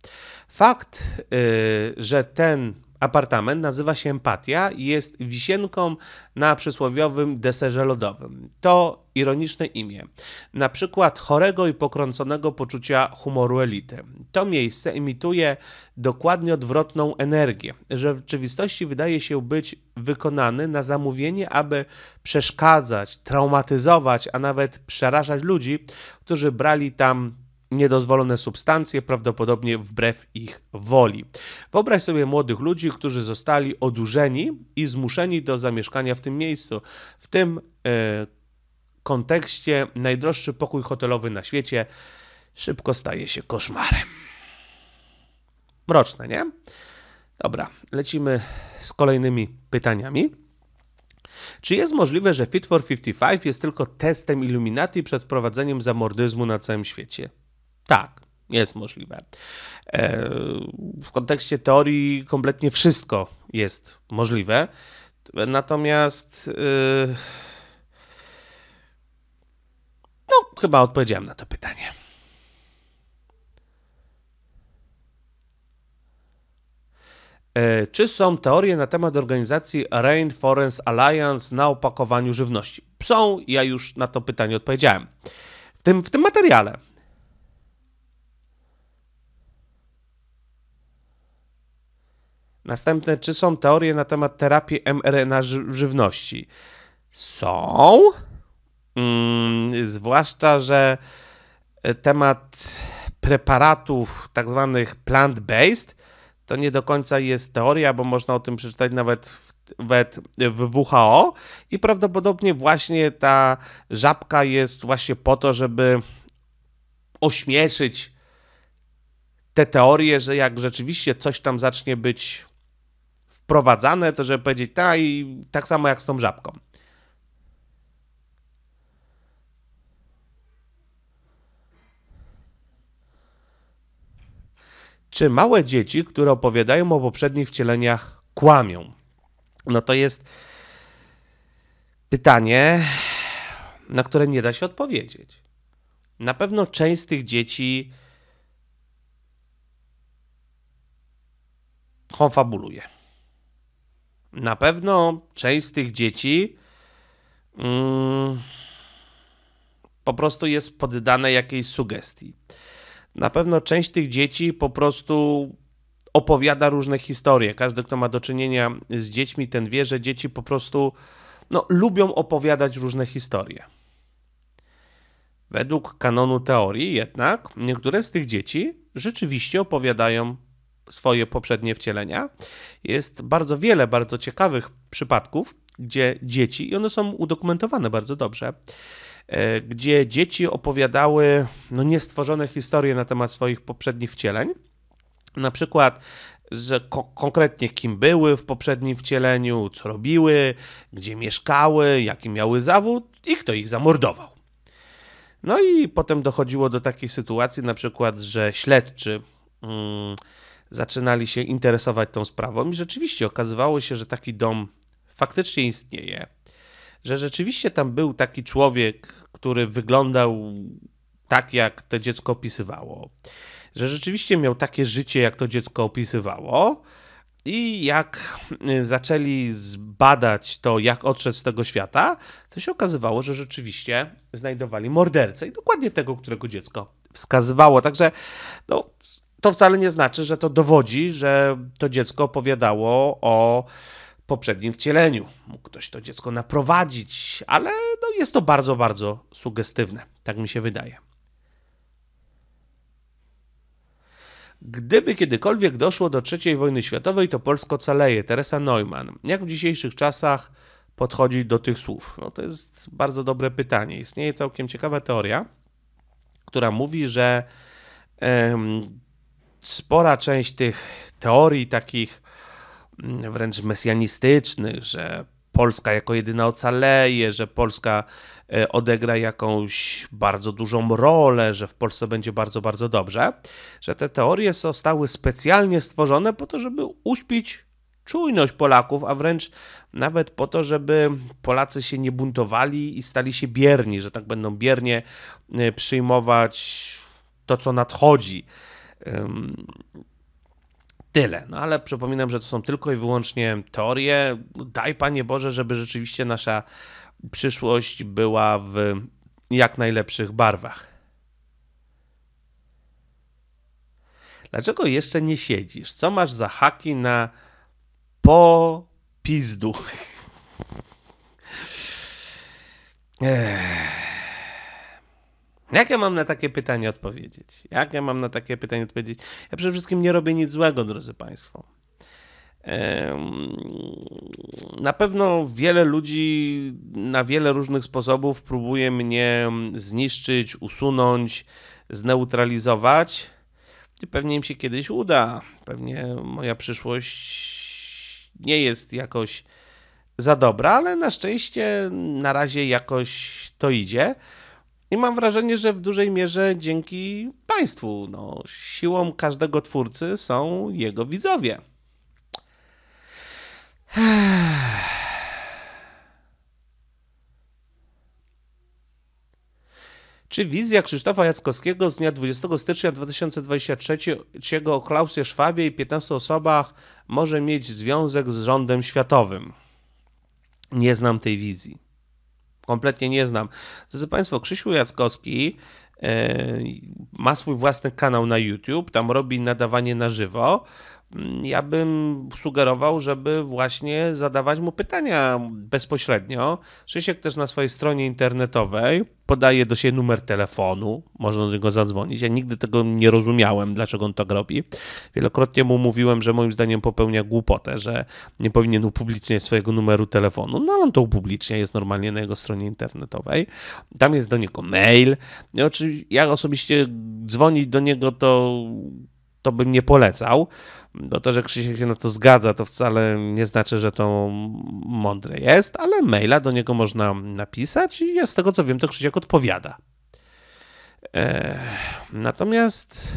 Fakt, y, że ten apartament nazywa się Empatia i jest wisienką na przysłowiowym deserze lodowym. To ironiczne imię. Na przykład chorego i pokrąconego poczucia humoru elity. To miejsce imituje dokładnie odwrotną energię. Że w rzeczywistości wydaje się być wykonany na zamówienie, aby przeszkadzać, traumatyzować, a nawet przerażać ludzi, którzy brali tam niedozwolone substancje, prawdopodobnie wbrew ich woli. Wyobraź sobie młodych ludzi, którzy zostali odurzeni i zmuszeni do zamieszkania w tym miejscu. W tym e, kontekście najdroższy pokój hotelowy na świecie szybko staje się koszmarem. Mroczne, nie? Dobra, lecimy z kolejnymi pytaniami. Czy jest możliwe, że Fit for 55 jest tylko testem Illuminati przed prowadzeniem zamordyzmu na całym świecie? Tak, jest możliwe. E, w kontekście teorii kompletnie wszystko jest możliwe. Natomiast. Y, no, chyba odpowiedziałem na to pytanie. E, czy są teorie na temat organizacji Rainforest Alliance na opakowaniu żywności? Są, ja już na to pytanie odpowiedziałem. W tym, w tym materiale Następne, czy są teorie na temat terapii mRNA żywności? Są. Mm, zwłaszcza, że e, temat preparatów tak zwanych plant-based to nie do końca jest teoria, bo można o tym przeczytać nawet w w WHO i prawdopodobnie właśnie ta żabka jest właśnie po to, żeby ośmieszyć te teorie, że jak rzeczywiście coś tam zacznie być wprowadzane, to żeby powiedzieć, tak i tak samo jak z tą żabką. Czy małe dzieci, które opowiadają o poprzednich wcieleniach, kłamią? No to jest pytanie, na które nie da się odpowiedzieć. Na pewno część z tych dzieci konfabuluje na pewno część z tych dzieci mm, po prostu jest poddane jakiejś sugestii. Na pewno część tych dzieci po prostu opowiada różne historie. Każdy, kto ma do czynienia z dziećmi, ten wie, że dzieci po prostu no, lubią opowiadać różne historie. Według kanonu teorii jednak niektóre z tych dzieci rzeczywiście opowiadają swoje poprzednie wcielenia. Jest bardzo wiele bardzo ciekawych przypadków, gdzie dzieci, i one są udokumentowane bardzo dobrze, e, gdzie dzieci opowiadały no, niestworzone historie na temat swoich poprzednich wcieleń. Na przykład z, ko konkretnie kim były w poprzednim wcieleniu, co robiły, gdzie mieszkały, jaki miały zawód i kto ich zamordował. No i potem dochodziło do takiej sytuacji, na przykład, że śledczy. Mm, zaczynali się interesować tą sprawą i rzeczywiście okazywało się, że taki dom faktycznie istnieje, że rzeczywiście tam był taki człowiek, który wyglądał tak, jak to dziecko opisywało, że rzeczywiście miał takie życie, jak to dziecko opisywało. I jak y, zaczęli zbadać to, jak odszedł z tego świata, to się okazywało, że rzeczywiście znajdowali mordercę i dokładnie tego, którego dziecko wskazywało. Także no, to wcale nie znaczy, że to dowodzi, że to dziecko opowiadało o poprzednim wcieleniu. Mógł ktoś to dziecko naprowadzić, ale no jest to bardzo, bardzo sugestywne. Tak mi się wydaje. Gdyby kiedykolwiek doszło do III wojny światowej, to Polsko caleje. Teresa Neumann. Jak w dzisiejszych czasach podchodzi do tych słów? No to jest bardzo dobre pytanie. Istnieje całkiem ciekawa teoria, która mówi, że spora część tych teorii takich mm, wręcz mesjanistycznych, że Polska jako jedyna ocaleje, że Polska e, odegra jakąś bardzo dużą rolę, że w Polsce będzie bardzo, bardzo dobrze, że te teorie zostały specjalnie stworzone po to, żeby uśpić czujność Polaków, a wręcz nawet po to, żeby Polacy się nie buntowali i stali się bierni, że tak będą biernie e, przyjmować to, co nadchodzi. Tyle. No ale przypominam, że to są tylko i wyłącznie teorie. Daj Panie Boże, żeby rzeczywiście nasza przyszłość była w jak najlepszych barwach. Dlaczego jeszcze nie siedzisz? Co masz za haki na po pizdu? Ech. Jak ja mam na takie pytanie odpowiedzieć? Jak ja mam na takie pytanie odpowiedzieć? Ja przede wszystkim nie robię nic złego, drodzy Państwo. Na pewno wiele ludzi na wiele różnych sposobów próbuje mnie mm, zniszczyć, usunąć, zneutralizować. I pewnie im się kiedyś uda. Pewnie moja przyszłość nie jest jakoś za dobra, ale na szczęście na razie jakoś to idzie. I mam wrażenie, że w dużej mierze dzięki Państwu, no, siłą każdego twórcy są jego widzowie. Czy wizja Krzysztofa Jackowskiego z dnia 20 stycznia 2023 o Klausie Szwabie i 15 osobach może mieć związek z rządem światowym? Nie znam tej wizji kompletnie nie znam. Drodzy Państwo, Krzysiu Jackowski e, ma swój własny kanał na YouTube, tam robi nadawanie na żywo ja bym sugerował, żeby właśnie zadawać mu pytania bezpośrednio. Krzysiek też na swojej stronie internetowej podaje do siebie numer telefonu, można do niego zadzwonić. Ja nigdy tego nie rozumiałem, dlaczego on tak robi. Wielokrotnie mu mówiłem, że moim zdaniem popełnia głupotę, że nie powinien upubliczniać swojego numeru telefonu. No ale on to upublicznia, jest normalnie na jego stronie internetowej. Tam jest do niego mail. No, ja osobiście dzwonić do niego to, to bym nie polecał. Bo to, że Krzysiek się na to zgadza, to wcale nie znaczy, że to mądre jest, ale maila do niego można napisać i z tego co wiem, to Krzysiek odpowiada. Eee, natomiast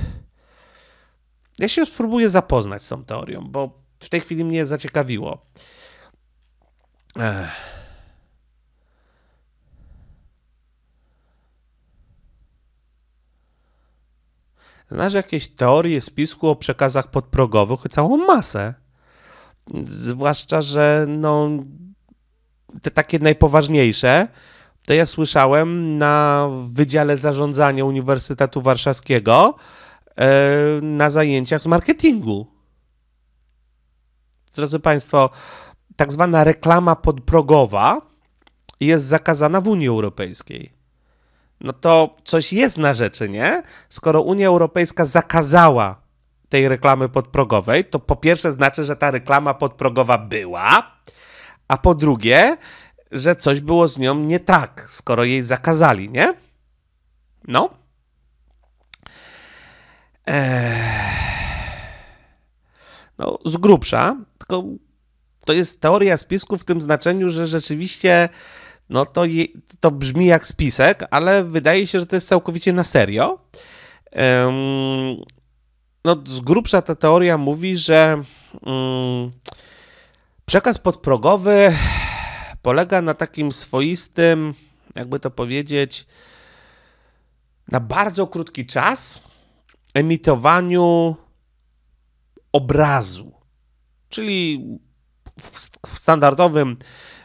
ja się spróbuję zapoznać z tą teorią, bo w tej chwili mnie zaciekawiło. Eee. Znasz jakieś teorie spisku o przekazach podprogowych całą masę. Zwłaszcza, że no, te takie najpoważniejsze, to ja słyszałem na Wydziale Zarządzania Uniwersytetu Warszawskiego e, na zajęciach z marketingu. Drodzy Państwo, tak zwana reklama podprogowa jest zakazana w Unii Europejskiej no to coś jest na rzeczy, nie? Skoro Unia Europejska zakazała tej reklamy podprogowej, to po pierwsze znaczy, że ta reklama podprogowa była, a po drugie, że coś było z nią nie tak, skoro jej zakazali, nie? No. Eee... No, z grubsza, tylko to jest teoria spisku w tym znaczeniu, że rzeczywiście no to, je, to brzmi jak spisek, ale wydaje się, że to jest całkowicie na serio. No, z grubsza ta teoria mówi, że mm, przekaz podprogowy polega na takim swoistym, jakby to powiedzieć, na bardzo krótki czas emitowaniu obrazu. Czyli w standardowym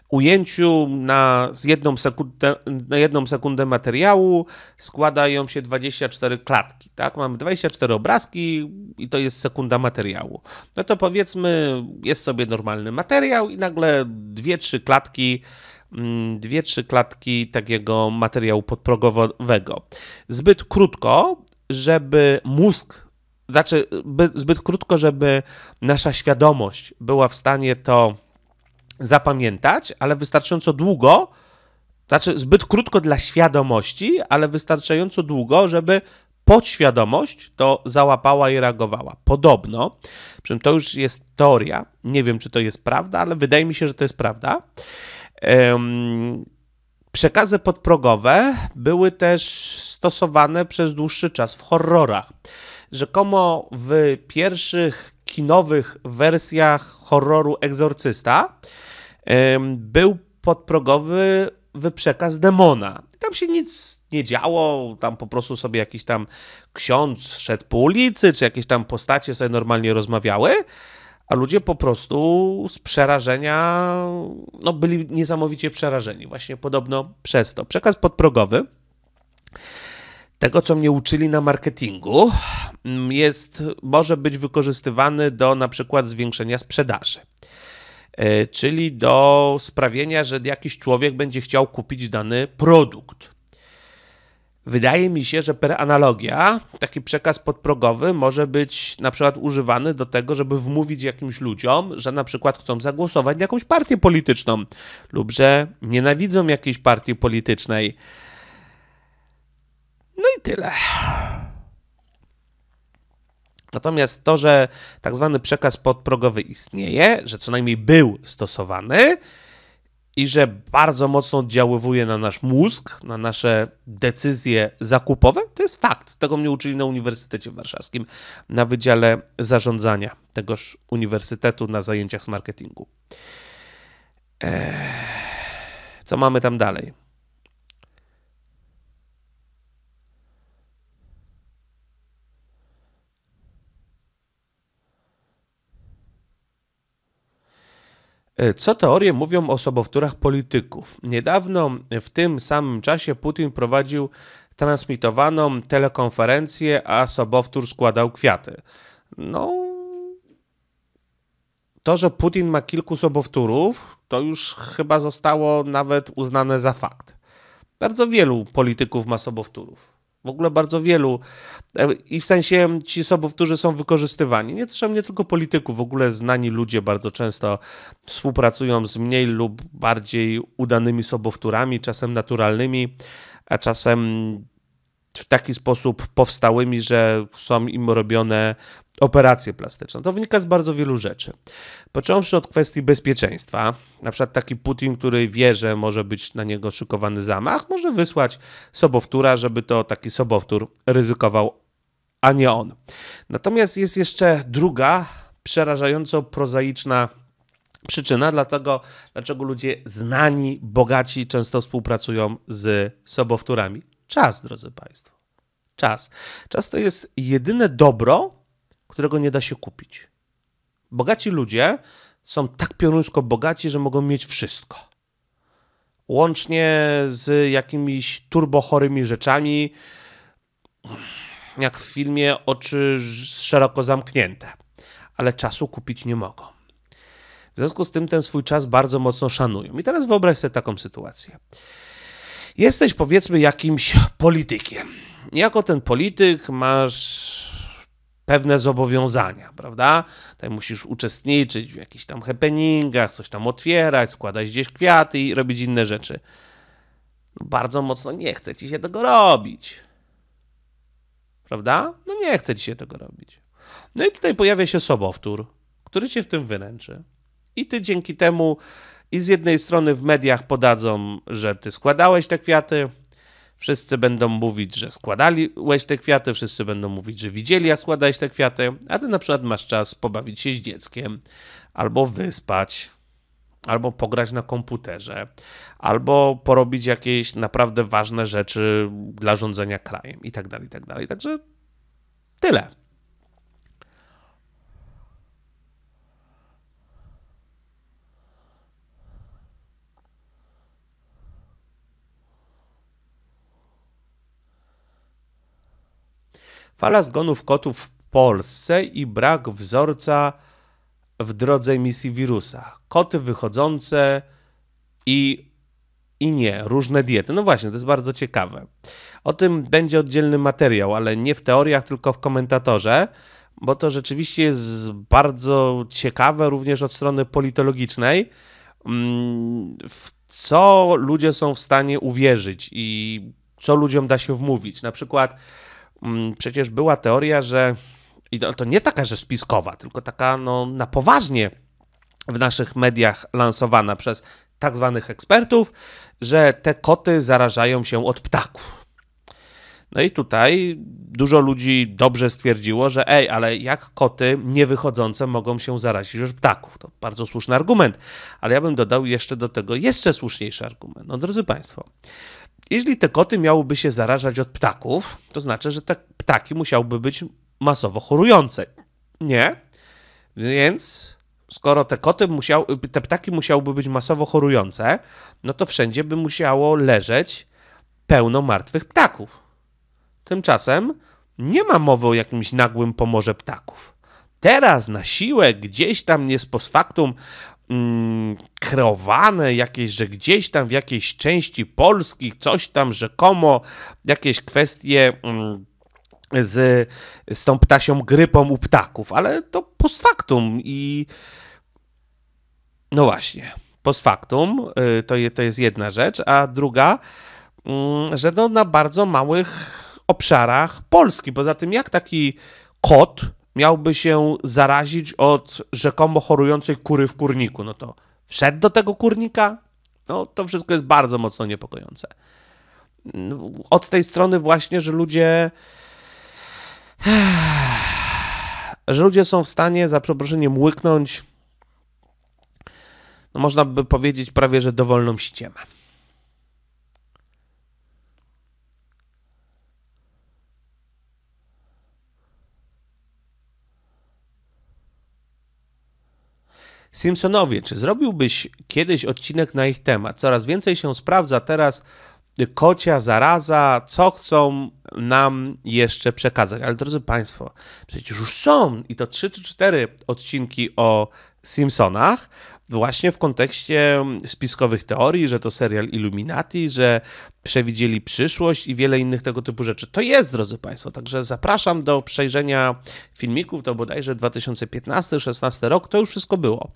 ujęciu na jedną sekundę, na jedną sekundę materiału składają się 24 klatki, tak? Mamy 24 obrazki i to jest sekunda materiału. No to powiedzmy, jest sobie normalny materiał i nagle 2-3 klatki mm, dwie, trzy klatki takiego materiału podprogowego. Zbyt krótko, żeby mózg, znaczy zbyt krótko, żeby nasza świadomość była w stanie to zapamiętać, ale wystarczająco długo, znaczy zbyt krótko dla świadomości, ale wystarczająco długo, żeby podświadomość to załapała i reagowała. Podobno, przy czym to już jest teoria, nie wiem czy to jest prawda, ale wydaje mi się, że to jest prawda. Um, przekazy podprogowe były też stosowane przez dłuższy czas w horrorach. Rzekomo w pierwszych kinowych wersjach horroru Egzorcysta był podprogowy wyprzekaz demona. Tam się nic nie działo, tam po prostu sobie jakiś tam ksiądz szedł po ulicy, czy jakieś tam postacie sobie normalnie rozmawiały, a ludzie po prostu z przerażenia, no byli niesamowicie przerażeni, właśnie podobno przez to. Przekaz podprogowy, tego co mnie uczyli na marketingu, jest, może być wykorzystywany do na przykład zwiększenia sprzedaży. E, czyli do sprawienia, że jakiś człowiek będzie chciał kupić dany produkt. Wydaje mi się, że per analogia taki przekaz podprogowy może być na przykład używany do tego, żeby wmówić jakimś ludziom, że na przykład chcą zagłosować na jakąś partię polityczną lub że nienawidzą jakiejś partii politycznej. No i tyle. Natomiast to, że tak zwany przekaz podprogowy istnieje, że co najmniej był stosowany i że bardzo mocno oddziaływuje na nasz mózg, na nasze decyzje zakupowe, to jest fakt. Tego mnie uczyli na Uniwersytecie Warszawskim, na Wydziale Zarządzania tegoż uniwersytetu na zajęciach z marketingu. Eee, co mamy tam dalej? E, co teorie mówią o sobowtórach polityków? Niedawno e, w tym samym czasie Putin prowadził transmitowaną telekonferencję, a sobowtór składał kwiaty. No. To, że Putin ma kilku sobowtórów, to już chyba zostało nawet uznane za fakt. Bardzo wielu polityków ma sobowtórów. W ogóle bardzo wielu. E, I w sensie ci sobów, którzy są wykorzystywani. Nie, nie tylko polityków, w ogóle znani ludzie bardzo często współpracują z mniej lub bardziej udanymi sobowtórami, czasem naturalnymi, a czasem w taki sposób powstałymi, że są im robione operacje plastyczne. To wynika z bardzo wielu rzeczy. Począwszy od kwestii bezpieczeństwa, na przykład taki Putin, który wie, że może być na niego szykowany zamach, może wysłać sobowtóra, żeby to taki sobowtór ryzykował, a nie on. Natomiast jest jeszcze druga, przerażająco prozaiczna przyczyna, dlatego, dlaczego ludzie znani, bogaci często współpracują z sobowtórami. Czas, drodzy Państwo. Czas. Czas to jest jedyne dobro, którego nie da się kupić. Bogaci ludzie są tak pioruńsko bogaci, że mogą mieć wszystko. Łącznie z jakimiś turbochorymi rzeczami, jak w filmie oczy szeroko zamknięte, ale czasu kupić nie mogą. W związku z tym ten swój czas bardzo mocno szanują. I teraz wyobraź sobie taką sytuację. Jesteś powiedzmy jakimś politykiem. Jako ten polityk masz pewne zobowiązania, prawda? Tutaj musisz uczestniczyć w jakichś tam happeningach, coś tam otwierać, składać gdzieś kwiaty i robić inne rzeczy. No, bardzo mocno nie chce ci się tego robić. Prawda? No nie chce ci się tego robić. No i tutaj pojawia się sobowtór, który cię w tym wyręczy. I ty dzięki temu i z jednej strony w mediach podadzą, że ty składałeś te kwiaty, wszyscy będą mówić, że składaliłeś te kwiaty, wszyscy będą mówić, że widzieli, jak składałeś te kwiaty, a ty na przykład masz czas pobawić się z dzieckiem, albo wyspać, albo pograć na komputerze, albo porobić jakieś naprawdę ważne rzeczy dla rządzenia krajem i tak dalej, tak dalej. Także tyle. fala zgonów kotów w Polsce i brak wzorca w drodze emisji wirusa. Koty wychodzące i, i nie, różne diety. No właśnie, to jest bardzo ciekawe. O tym będzie oddzielny materiał, ale nie w teoriach, tylko w komentatorze, bo to rzeczywiście jest bardzo ciekawe również od strony politologicznej, mm, w co ludzie są w stanie uwierzyć i co ludziom da się wmówić. Na przykład Mm, przecież była teoria, że i to nie taka, że spiskowa, tylko taka no, na poważnie w naszych mediach lansowana przez tak zwanych ekspertów, że te koty zarażają się od ptaków. No i tutaj dużo ludzi dobrze stwierdziło, że ej, ale jak koty niewychodzące mogą się zarazić już ptaków? To bardzo słuszny argument, ale ja bym dodał jeszcze do tego jeszcze słuszniejszy argument. No drodzy Państwo, jeśli te koty miałyby się zarażać od ptaków, to znaczy, że te ptaki musiałyby być masowo chorujące. Nie? Więc skoro te koty musiały, te ptaki musiałyby być masowo chorujące, no to wszędzie by musiało leżeć pełno martwych ptaków. Tymczasem nie ma mowy o jakimś nagłym pomorze ptaków. Teraz na siłę gdzieś tam nie z posfaktum mm, kreowane jakieś, że gdzieś tam w jakiejś części Polski coś tam rzekomo, jakieś kwestie mm, z, z tą ptasią grypą u ptaków, ale to post factum i no właśnie, post factum y, to, je, to jest jedna rzecz, a druga, mm, że no na bardzo małych obszarach Polski. Poza tym jak taki kot miałby się zarazić od rzekomo chorującej kury w kurniku, no to wszedł do tego kurnika? No to wszystko jest bardzo mocno niepokojące. Od tej strony właśnie, że ludzie że ludzie są w stanie za przeproszeniem łyknąć no można by powiedzieć prawie, że dowolną ściemę. Simpsonowie, czy zrobiłbyś kiedyś odcinek na ich temat? Coraz więcej się sprawdza teraz y, kocia, zaraza, co chcą nam jeszcze przekazać. Ale drodzy Państwo, przecież już są i to trzy czy cztery odcinki o Simpsonach właśnie w kontekście mm, spiskowych teorii, że to serial Illuminati, że przewidzieli przyszłość i wiele innych tego typu rzeczy. To jest, drodzy Państwo, także zapraszam do przejrzenia filmików, to bodajże 2015-16 rok, to już wszystko było.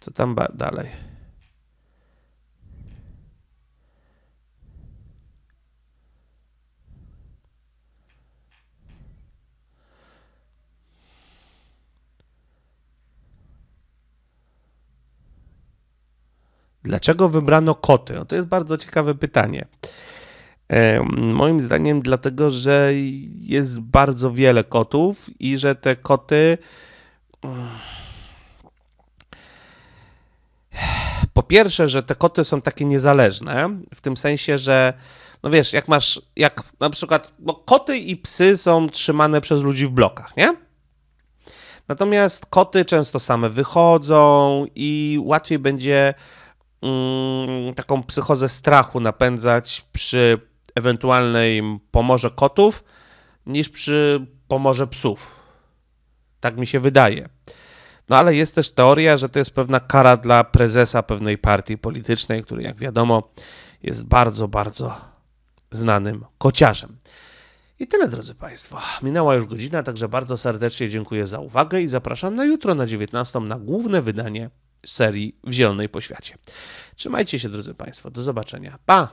Co tam dalej? Dlaczego wybrano koty? No to jest bardzo ciekawe pytanie. E, moim zdaniem, dlatego, że jest bardzo wiele kotów i że te koty. Mm, po pierwsze, że te koty są takie niezależne, w tym sensie, że no wiesz, jak masz, jak na przykład, bo no koty i psy są trzymane przez ludzi w blokach, nie? Natomiast koty często same wychodzą i łatwiej będzie Mm, taką psychozę strachu napędzać przy ewentualnej pomorze kotów niż przy pomorze psów. Tak mi się wydaje. No ale jest też teoria, że to jest pewna kara dla prezesa pewnej partii politycznej, który jak wiadomo jest bardzo, bardzo znanym kociarzem. I tyle, drodzy Państwo. Minęła już godzina, także bardzo serdecznie dziękuję za uwagę i zapraszam na jutro na 19 na główne wydanie serii w Zielonej Poświacie. Trzymajcie się, drodzy Państwo. Do zobaczenia. Pa!